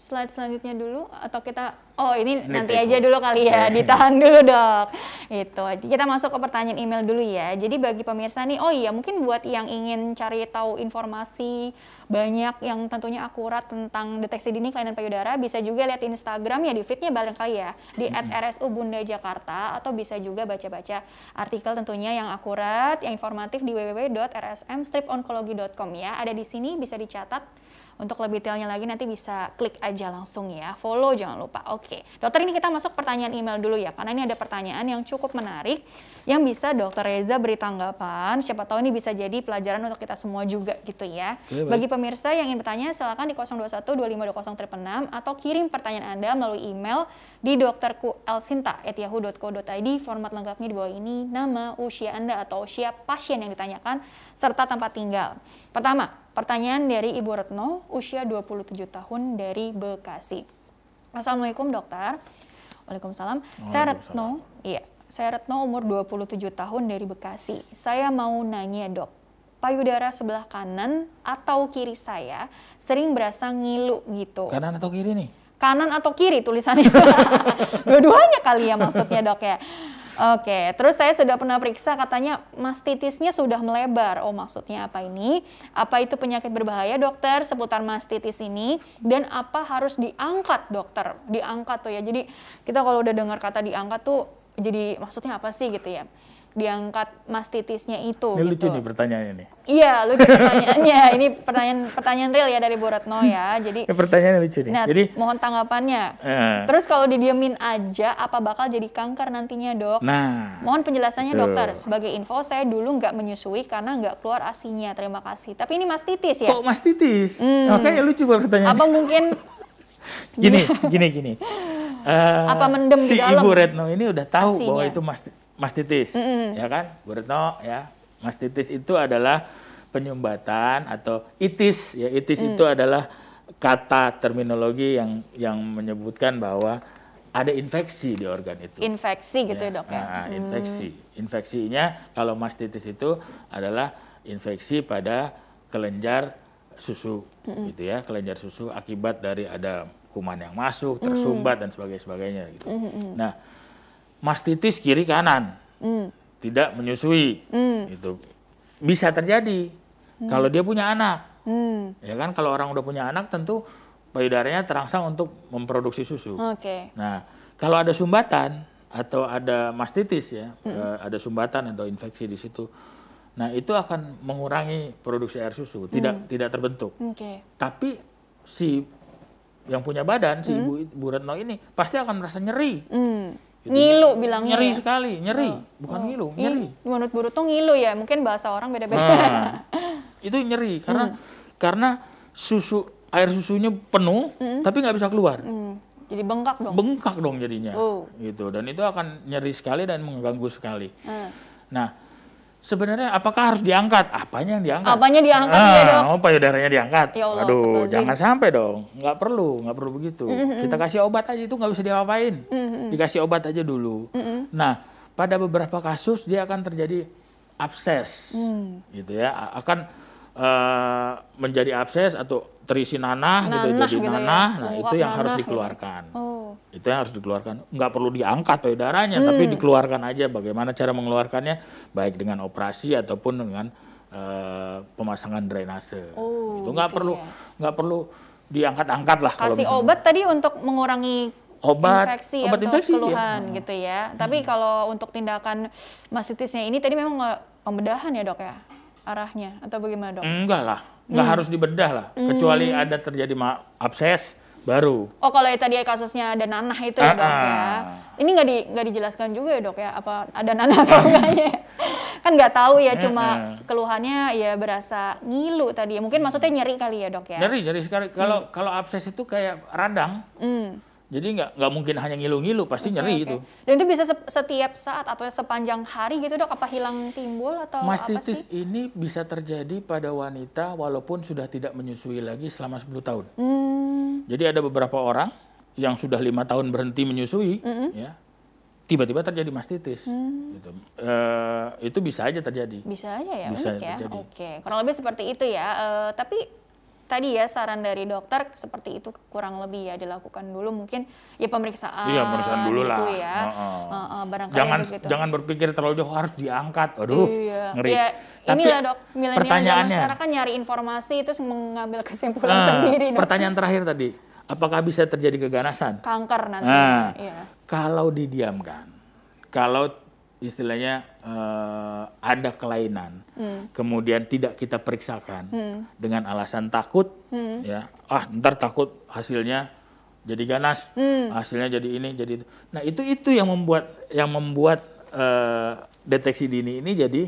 slide selanjutnya dulu atau kita oh ini nanti aja dulu kali ya iya. (laughs) ditahan dulu dok itu kita masuk ke pertanyaan email dulu ya jadi bagi pemirsa nih oh iya mungkin buat yang ingin cari tahu informasi banyak yang tentunya akurat tentang deteksi dini kelainan payudara bisa juga lihat Instagram ya di feednya kali ya di mm @rsu Bunda Jakarta atau bisa juga baca-baca artikel tentunya yang akurat yang informatif di www.rsmstriponkologi.com ya ada di sini bisa dicatat untuk lebih detailnya lagi nanti bisa klik aja langsung ya. Follow jangan lupa. Oke, dokter ini kita masuk pertanyaan email dulu ya. Karena ini ada pertanyaan yang cukup menarik yang bisa dokter Reza beri tanggapan. Siapa tahu ini bisa jadi pelajaran untuk kita semua juga gitu ya. Oke, Bagi pemirsa yang ingin bertanya silakan di 021 2520 atau kirim pertanyaan Anda melalui email di dokterku elsinta@yahoo.co.id format lengkapnya di bawah ini nama usia Anda atau usia pasien yang ditanyakan serta tempat tinggal. Pertama, Pertanyaan dari Ibu Retno, usia 27 tahun dari Bekasi. Assalamualaikum dokter. Waalaikumsalam. Saya Retno, iya. Saya Retno umur 27 tahun dari Bekasi. Saya mau nanya dok, payudara sebelah kanan atau kiri saya sering berasa ngilu gitu. Kanan atau kiri nih? Kanan atau kiri tulisannya. (laughs) Dua-duanya kali ya maksudnya dok ya. Oke, okay. terus saya sudah pernah periksa katanya mastitisnya sudah melebar. Oh, maksudnya apa ini? Apa itu penyakit berbahaya, dokter, seputar mastitis ini dan apa harus diangkat, dokter? Diangkat tuh ya. Jadi kita kalau udah dengar kata diangkat tuh jadi maksudnya apa sih gitu ya diangkat mastitisnya itu. Ini gitu. lucu nih pertanyaannya nih. Iya, lucu pertanyaannya. (laughs) ini pertanyaan pertanyaan real ya dari Bu Retno ya. Jadi ya, pertanyaan lucu nih. Nah, jadi mohon tanggapannya. Uh, Terus kalau didiemin aja apa bakal jadi kanker nantinya, Dok? Nah. Mohon penjelasannya, betul. Dokter. Sebagai info saya dulu nggak menyusui karena nggak keluar asinya. Terima kasih. Tapi ini mastitis ya? Kok mastitis? Hmm. Makanya lucu banget pertanyaan. Apa mungkin (laughs) (laughs) gini, gini, gini. Uh, apa mendem eh, si di dalam? Si Ibu Retno ini udah tahu asinya. bahwa itu mastitis Mas Titis, mm -hmm. ya kan, Bu Retno, ya. Mas Titis itu adalah penyumbatan atau itis, ya itis mm. itu adalah kata terminologi yang yang menyebutkan bahwa ada infeksi di organ itu. Infeksi gitu ya, dok ya. Nah, infeksi. Hmm. Infeksinya kalau mastitis itu adalah infeksi pada kelenjar susu hmm. gitu ya, kelenjar susu akibat dari ada kuman yang masuk, tersumbat hmm. dan sebagainya sebagainya gitu. Hmm. Nah, mastitis kiri kanan, mm. tidak menyusui, mm. itu bisa terjadi mm. kalau dia punya anak, mm. ya kan? Kalau orang udah punya anak tentu payudaranya terangsang untuk memproduksi susu. Okay. Nah, kalau ada sumbatan atau ada mastitis ya, mm. ada sumbatan atau infeksi di situ, nah itu akan mengurangi produksi air susu, tidak mm. tidak terbentuk. Okay. Tapi si yang punya badan si mm. ibu ibu Retno ini pasti akan merasa nyeri. Mm Gitu. Ngilu bilangnya. Nyeri ya. sekali, nyeri, oh. bukan oh. ngilu, nyeri. Menurut Buru tuh ngilu ya, mungkin bahasa orang beda-beda. Nah, (laughs) itu nyeri karena hmm. karena susu air susunya penuh hmm. tapi nggak bisa keluar. Hmm. Jadi bengkak dong. Bengkak dong jadinya. Oh. Gitu dan itu akan nyeri sekali dan mengganggu sekali. Hmm. Nah, sebenarnya apakah harus diangkat? Apanya yang diangkat? Apanya diangkat ah, ya dong? Oh payudaranya diangkat. Ya Allah, Aduh, jangan sampai dong. Nggak perlu, nggak perlu begitu. Mm -hmm. Kita kasih obat aja itu nggak bisa diapain. Mm -hmm. Dikasih obat aja dulu. Mm -hmm. Nah, pada beberapa kasus dia akan terjadi abses, mm. gitu ya. Akan Eh, menjadi abses atau terisi nanah, gitu, nanah gitu jadi gitu ya? nanah, ya? nah itu yang harus ya? dikeluarkan. Oh. Itu yang harus dikeluarkan. Nggak perlu diangkat payudaranya, darahnya, hmm. tapi dikeluarkan aja. Bagaimana cara mengeluarkannya? Baik dengan operasi ataupun dengan uh, pemasangan drainase. Oh, itu nggak gitu perlu, ya. nggak perlu diangkat-angkat lah. Kasih kalau obat tadi untuk mengurangi obat infeksi obat atau infeksi, iya. keluhan ya. gitu ya. Hmm. Tapi kalau untuk tindakan mastitisnya ini tadi memang pembedahan ya dok ya? arahnya atau bagaimana dok? Enggak lah, enggak hmm. harus dibedah lah. Kecuali hmm. ada terjadi abses baru. Oh kalau tadi kasusnya ada nanah itu ya dok ya. Ini nggak di, dijelaskan juga ya dok ya apa ada nanah atau (laughs) enggaknya. kan nggak tahu ya cuma hmm. keluhannya ya berasa ngilu tadi. Mungkin maksudnya nyeri kali ya dok ya. Nyeri, nyeri sekali. Kalau hmm. kalau abses itu kayak radang. Hmm jadi nggak nggak mungkin hanya ngilu-ngilu, pasti okay, nyeri okay. itu. Dan itu bisa setiap saat atau sepanjang hari gitu dok? Apa hilang timbul atau Mastitis apa sih? Mastitis ini bisa terjadi pada wanita walaupun sudah tidak menyusui lagi selama 10 tahun. Hmm. Jadi ada beberapa orang yang sudah lima tahun berhenti menyusui, -hmm. ya tiba-tiba terjadi mastitis. Hmm. Gitu. E, itu bisa aja terjadi. Bisa aja ya, bisa ya. Terjadi. Oke, kurang lebih seperti itu ya. E, tapi tadi ya saran dari dokter seperti itu kurang lebih ya dilakukan dulu mungkin ya pemeriksaan. Iya dulu gitu lah. Ya. Uh -uh. Uh -uh, barangkali jangan begitu. jangan berpikir terlalu jauh harus diangkat. Aduh iya. ngeri. Ya, Tapi inilah dok milenial sekarang kan nyari informasi itu mengambil kesimpulan uh, sendiri. Dok. Pertanyaan terakhir tadi, apakah bisa terjadi keganasan? Kanker nanti. Nah, iya. Kalau didiamkan, kalau istilahnya uh, ada kelainan, hmm. kemudian tidak kita periksakan hmm. dengan alasan takut, hmm. ya ah ntar takut hasilnya jadi ganas, hmm. hasilnya jadi ini jadi itu. Nah itu itu yang membuat yang membuat uh, deteksi dini ini jadi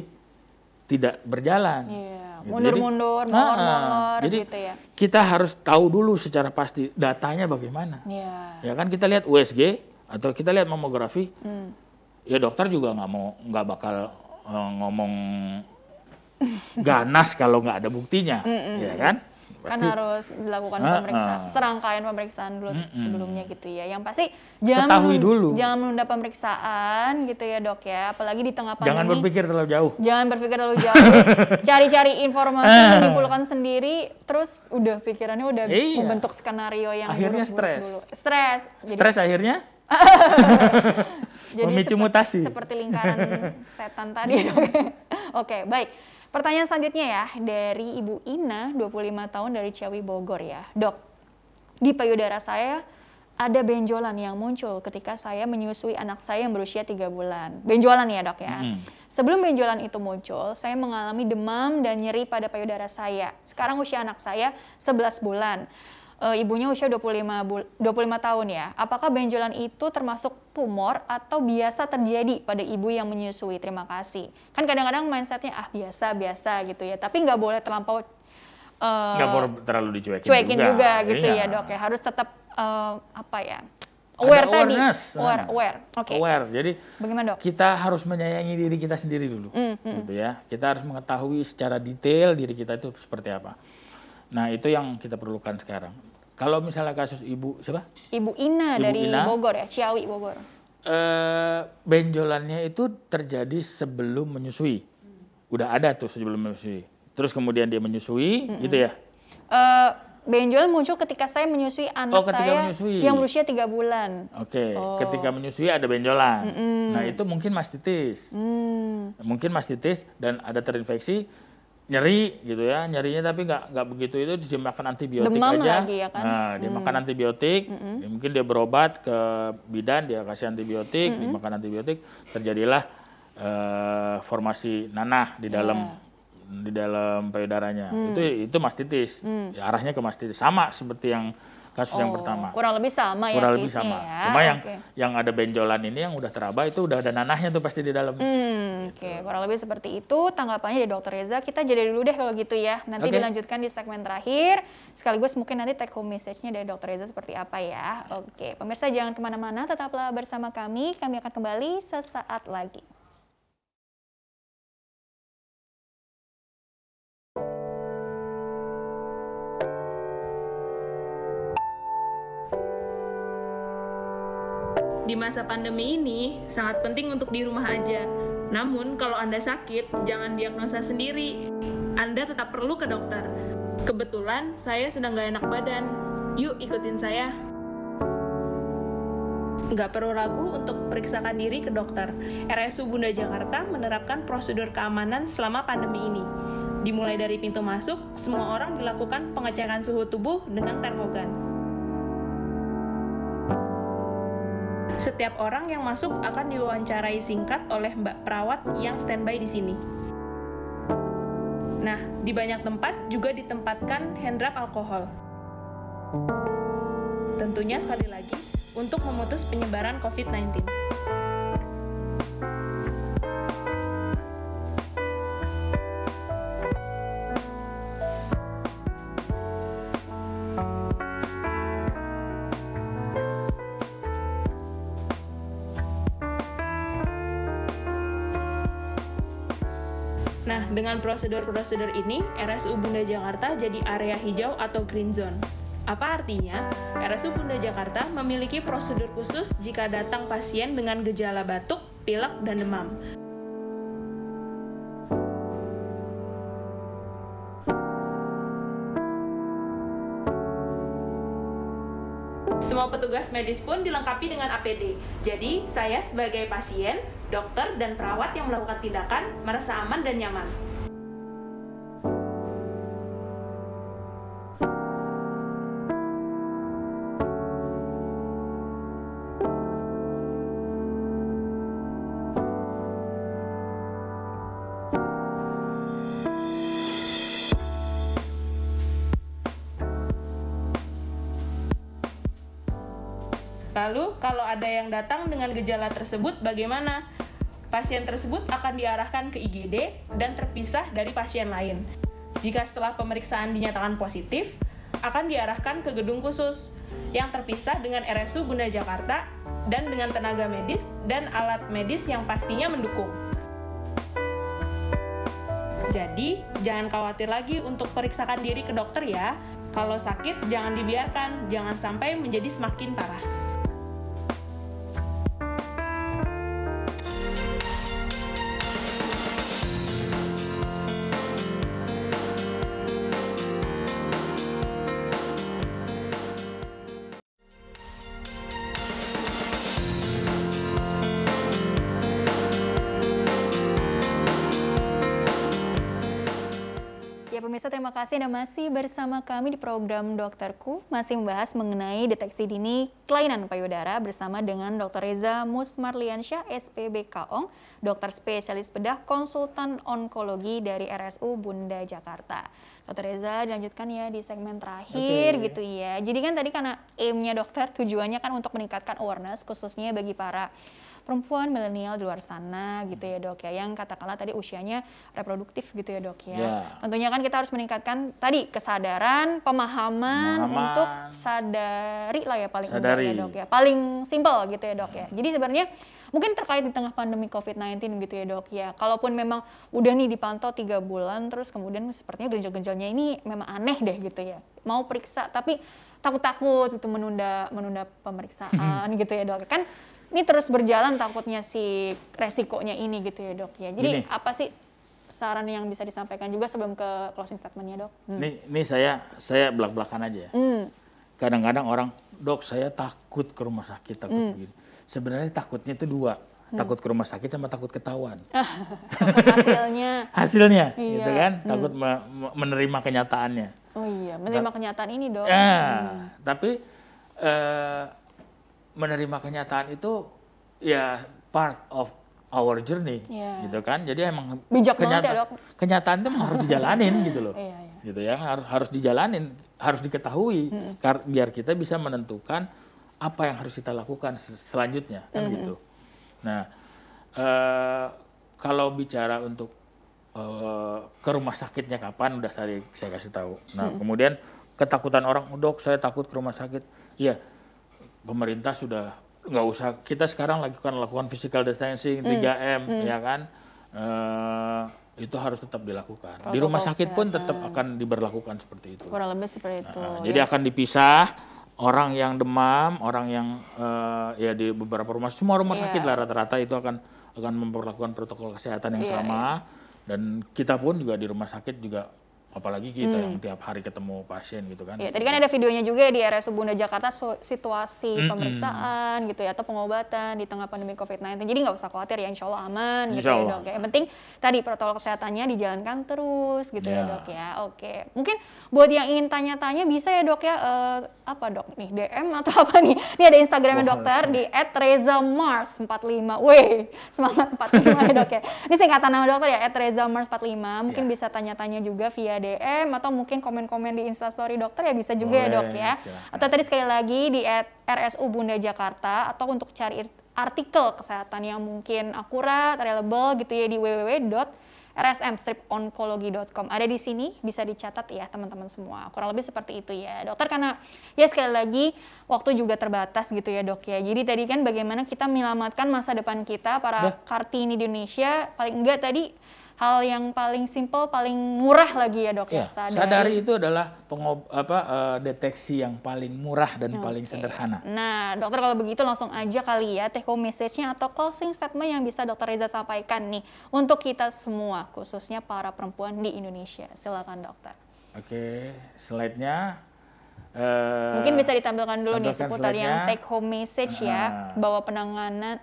tidak berjalan. Yeah. Gitu. Mundur-mundur, molor-molor jadi gitu ya. Kita harus tahu dulu secara pasti datanya bagaimana. Yeah. Ya kan kita lihat USG atau kita lihat mamografi. Hmm ya dokter juga nggak mau nggak bakal uh, ngomong ganas kalau nggak ada buktinya, mm -mm. ya kan? kan pasti. kan harus dilakukan pemeriksaan uh, serangkaian pemeriksaan dulu mm -mm. sebelumnya gitu ya yang pasti jangan ketahui dulu jangan menunda pemeriksaan gitu ya dok ya apalagi di tengah pandemi jangan berpikir terlalu jauh jangan berpikir terlalu jauh (laughs) cari-cari informasi uh, sendiri terus udah pikirannya udah iya. membentuk skenario yang akhirnya stres stres stres akhirnya (laughs) Jadi memicu seperti, mutasi. Seperti lingkaran (laughs) setan tadi oke. Oke, baik. Pertanyaan selanjutnya ya dari Ibu Ina 25 tahun dari Ciawi Bogor ya. Dok, di payudara saya ada benjolan yang muncul ketika saya menyusui anak saya yang berusia 3 bulan. Benjolan ya, Dok ya. Hmm. Sebelum benjolan itu muncul, saya mengalami demam dan nyeri pada payudara saya. Sekarang usia anak saya 11 bulan e, ibunya usia 25 bul 25 tahun ya. Apakah benjolan itu termasuk tumor atau biasa terjadi pada ibu yang menyusui? Terima kasih. Kan kadang-kadang mindsetnya ah biasa-biasa gitu ya. Tapi nggak boleh terlampau eh, nggak uh, boleh terlalu dicuekin cuekin juga, juga gitu iya. ya dok ya harus tetap uh, apa ya aware Ada tadi nah, aware aware oke okay. aware jadi bagaimana dok kita harus menyayangi diri kita sendiri dulu mm, -hmm. gitu ya kita harus mengetahui secara detail diri kita itu seperti apa nah itu yang kita perlukan sekarang kalau misalnya kasus ibu siapa? Ibu Ina ibu dari Ina, Bogor ya, Ciawi Bogor. Eh, benjolannya itu terjadi sebelum menyusui. Udah ada tuh sebelum menyusui. Terus kemudian dia menyusui, hmm. gitu ya? Eh, benjol muncul ketika saya menyusui oh, anak oh, saya menyusui. yang berusia tiga bulan. Oke, okay. oh. ketika menyusui ada benjolan. Mm -mm. Nah itu mungkin mastitis, mm. mungkin mastitis dan ada terinfeksi nyeri gitu ya nyerinya tapi nggak nggak begitu itu dimakan antibiotik Demam aja lagi ya kan? nah dimakan hmm. antibiotik hmm. Ya mungkin dia berobat ke bidan dia kasih antibiotik hmm. dimakan antibiotik terjadilah uh, formasi nanah di dalam yeah di dalam payudaranya mm. itu itu mastitis mm. Ya, arahnya ke mastitis sama seperti yang kasus oh, yang pertama. Kurang lebih sama ya. Kurang lebih sama. Ya? Cuma okay. yang yang ada benjolan ini yang udah teraba itu udah ada nanahnya tuh pasti di dalam. Hmm, Oke, okay. Gitu. kurang lebih seperti itu tanggapannya dari Dokter Reza. Kita jeda dulu deh kalau gitu ya. Nanti okay. dilanjutkan di segmen terakhir. Sekaligus mungkin nanti take home message-nya dari Dokter Reza seperti apa ya. Oke, okay. pemirsa jangan kemana-mana, tetaplah bersama kami. Kami akan kembali sesaat lagi. di masa pandemi ini sangat penting untuk di rumah aja. Namun, kalau Anda sakit, jangan diagnosa sendiri. Anda tetap perlu ke dokter. Kebetulan, saya sedang gak enak badan. Yuk ikutin saya. Nggak perlu ragu untuk periksakan diri ke dokter. RSU Bunda Jakarta menerapkan prosedur keamanan selama pandemi ini. Dimulai dari pintu masuk, semua orang dilakukan pengecekan suhu tubuh dengan termogan. Setiap orang yang masuk akan diwawancarai singkat oleh Mbak Perawat yang standby di sini. Nah, di banyak tempat juga ditempatkan handrap alkohol. Tentunya sekali lagi, untuk memutus penyebaran COVID-19. Dengan prosedur-prosedur ini, RSU Bunda Jakarta jadi area hijau atau green zone. Apa artinya? RSU Bunda Jakarta memiliki prosedur khusus jika datang pasien dengan gejala batuk, pilek, dan demam. Semua petugas medis pun dilengkapi dengan APD. Jadi, saya sebagai pasien, dokter, dan perawat yang melakukan tindakan merasa aman dan nyaman. kalau ada yang datang dengan gejala tersebut bagaimana pasien tersebut akan diarahkan ke IGD dan terpisah dari pasien lain. Jika setelah pemeriksaan dinyatakan positif, akan diarahkan ke gedung khusus yang terpisah dengan RSU Bunda Jakarta dan dengan tenaga medis dan alat medis yang pastinya mendukung. Jadi, jangan khawatir lagi untuk periksakan diri ke dokter ya. Kalau sakit, jangan dibiarkan, jangan sampai menjadi semakin parah. Pemirsa terima kasih Anda masih bersama kami di program Dokterku masih membahas mengenai deteksi dini kelainan payudara bersama dengan Dr. Reza Musmarliansyah SPbk ong dokter spesialis bedah konsultan onkologi dari RSU Bunda Jakarta. Dokter Reza dilanjutkan ya di segmen terakhir okay. gitu ya. Jadi kan tadi karena aim dokter tujuannya kan untuk meningkatkan awareness khususnya bagi para perempuan milenial di luar sana gitu ya dok ya yang katakanlah tadi usianya reproduktif gitu ya dok ya. ya. Tentunya kan kita harus meningkatkan tadi kesadaran, pemahaman, pemahaman. untuk sadari lah ya paling sadari. ya dok ya. Paling simpel gitu ya dok ya. Jadi sebenarnya mungkin terkait di tengah pandemi COVID-19 gitu ya dok ya. Kalaupun memang udah nih dipantau tiga bulan terus kemudian sepertinya gejala-gejalanya ini memang aneh deh gitu ya. Mau periksa tapi takut-takut itu menunda menunda pemeriksaan (laughs) gitu ya dok. Ya. Kan ini terus berjalan takutnya si resikonya ini gitu ya dok ya. Jadi Gini. apa sih saran yang bisa disampaikan juga sebelum ke closing statementnya dok? Hmm. Nih, nih saya saya belak belakan aja. kadang ya. hmm. Kadang-kadang orang dok saya takut ke rumah sakit takut hmm. begini. Sebenarnya takutnya itu dua. Hmm. Takut ke rumah sakit sama takut ketahuan. (laughs) takut hasilnya. hasilnya, iya. gitu kan? Hmm. Takut hmm. menerima kenyataannya. Oh iya, menerima kenyataan ini dok. Ya, hmm. tapi eh, menerima kenyataan itu ya part of our journey yeah. gitu kan jadi emang Bijak ya, kenyata ya, kenyataan itu harus dijalanin gitu loh (laughs) yeah, yeah. gitu ya harus harus dijalanin harus diketahui mm biar kita bisa menentukan apa yang harus kita lakukan sel selanjutnya kan mm -hmm. gitu nah uh, kalau bicara untuk uh, ke rumah sakitnya kapan udah saya saya kasih tahu nah mm kemudian ketakutan orang oh, dok saya takut ke rumah sakit iya pemerintah sudah nggak usah kita sekarang lakukan lakukan physical distancing mm. 3M mm. ya kan uh, itu harus tetap dilakukan Protokol di rumah sakit pun tetap hmm. akan diberlakukan seperti itu kurang lebih seperti nah, itu nah, ya. jadi akan dipisah orang yang demam orang yang uh, ya di beberapa rumah semua rumah yeah. sakit lah rata-rata itu akan akan memperlakukan protokol kesehatan yang yeah, sama iya. dan kita pun juga di rumah sakit juga apalagi kita hmm. yang tiap hari ketemu pasien gitu kan. Ya, tadi kan ada videonya juga di RS Bunda Jakarta situasi hmm, hmm. pemeriksaan hmm. gitu ya atau pengobatan di tengah pandemi COVID-19. Jadi nggak usah khawatir ya Insya Allah aman gitu ya, insya gitu Allah. ya dok. Yang penting tadi protokol kesehatannya dijalankan terus gitu ya, ya dok ya. Oke, mungkin buat yang ingin tanya-tanya bisa ya dok ya uh, apa dok nih DM atau (laughs) apa nih? Ini ada Instagramnya dokter di @rezamars45. Wih semangat 45 ya dok ya. Ini singkatan nama dokter ya @rezamars45. Mungkin ya. bisa tanya-tanya juga via DM atau mungkin komen-komen di Instastory dokter ya bisa juga ya, Boleh, ya dok ya. Silahkan. Atau tadi sekali lagi di RSU Bunda Jakarta atau untuk cari artikel kesehatan yang mungkin akurat, reliable gitu ya di www rsmstriponkologi.com. Ada di sini bisa dicatat ya teman-teman semua. Kurang lebih seperti itu ya dokter karena ya sekali lagi waktu juga terbatas gitu ya dok ya. Jadi tadi kan bagaimana kita menyelamatkan masa depan kita para iya. kartini di Indonesia paling enggak tadi hal yang paling simple, paling murah lagi ya dok ya. Iya, sadari, sadari itu adalah pengob, apa, uh, deteksi yang paling murah dan okay. paling sederhana. Nah dokter kalau begitu langsung aja kali ya take home message-nya atau closing statement yang bisa dokter Reza sampaikan nih untuk kita semua khususnya para perempuan di Indonesia. Silakan dokter. Oke, okay. slide-nya. Uh, Mungkin bisa ditampilkan dulu nih seputar yang take home message uh, ya nah. bahwa penanganan.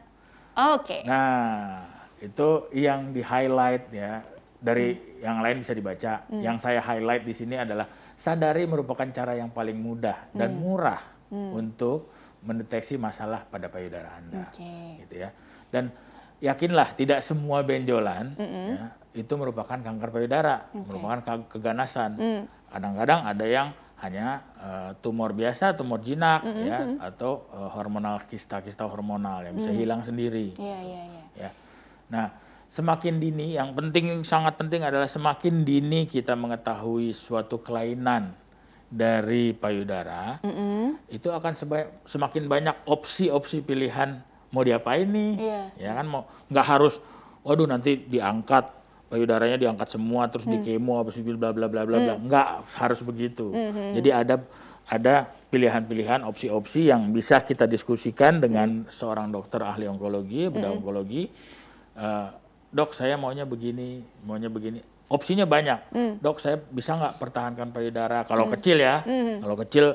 Oke. Okay. Nah itu yang di highlight ya dari hmm. yang lain bisa dibaca. Hmm. Yang saya highlight di sini adalah sadari merupakan cara yang paling mudah dan hmm. murah hmm. untuk mendeteksi masalah pada payudara Anda. Okay. Gitu ya. Dan yakinlah tidak semua benjolan -hmm. ya, itu merupakan kanker payudara, okay. merupakan keganasan. kadang mm. Kadang-kadang ada yang hanya uh, tumor biasa, tumor jinak -hmm. ya atau uh, hormonal kista-kista hormonal yang bisa mm. hilang sendiri. Yeah, gitu. Iya, yeah, yeah. Ya Nah, semakin dini yang penting sangat penting adalah semakin dini kita mengetahui suatu kelainan dari payudara, mm -hmm. itu akan semakin banyak opsi-opsi pilihan mau diapain nih, yeah. ya kan mau nggak harus, waduh nanti diangkat payudaranya diangkat semua terus mm. dikemo apa sih bla bla bla bla bla mm. nggak harus begitu hmm. jadi ada ada pilihan-pilihan opsi-opsi yang bisa kita diskusikan dengan seorang dokter ahli onkologi bedah hmm. onkologi Eh, dok saya maunya begini, maunya begini. Opsinya banyak. Mm. Dok saya bisa nggak pertahankan payudara kalau mm. kecil ya? Mm. Kalau kecil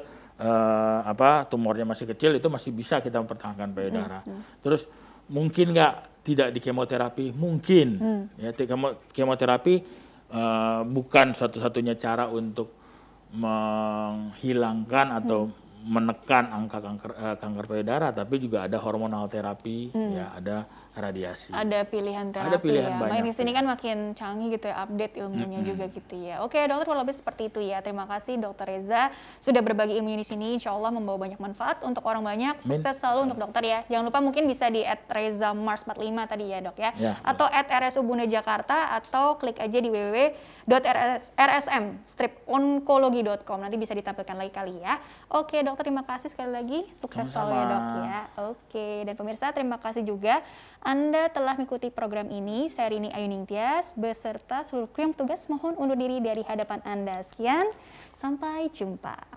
uh, apa tumornya masih kecil itu masih bisa kita mempertahankan payudara. Mm. Terus mungkin nggak tidak di kemoterapi? Mungkin. Mm. Ya kemoterapi uh, bukan satu-satunya cara untuk menghilangkan atau mm. menekan angka kanker kanker payudara, tapi juga ada hormonal terapi, hmm. ya ada radiasi. Ada pilihan terapi Ada pilihan ya. Banyak makin di sini kan makin canggih gitu ya, update ilmunya mm -hmm. juga gitu ya. Oke, dokter kalau lebih seperti itu ya. Terima kasih dokter Reza sudah berbagi ilmu di sini. Insya Allah membawa banyak manfaat untuk orang banyak. Sukses selalu untuk dokter ya. Jangan lupa mungkin bisa di @rezamars45 tadi ya, Dok ya. ya atau ya. @RSU Bunda Jakarta atau klik aja di www.rsm-onkologi.com. Nanti bisa ditampilkan lagi kali ya. Oke, dokter terima kasih sekali lagi. Sukses selalu ya, Dok ya. Oke, dan pemirsa terima kasih juga anda telah mengikuti program ini. Saya Rini Ayuning Tias beserta seluruh kru yang bertugas mohon undur diri dari hadapan Anda. Sekian, sampai jumpa.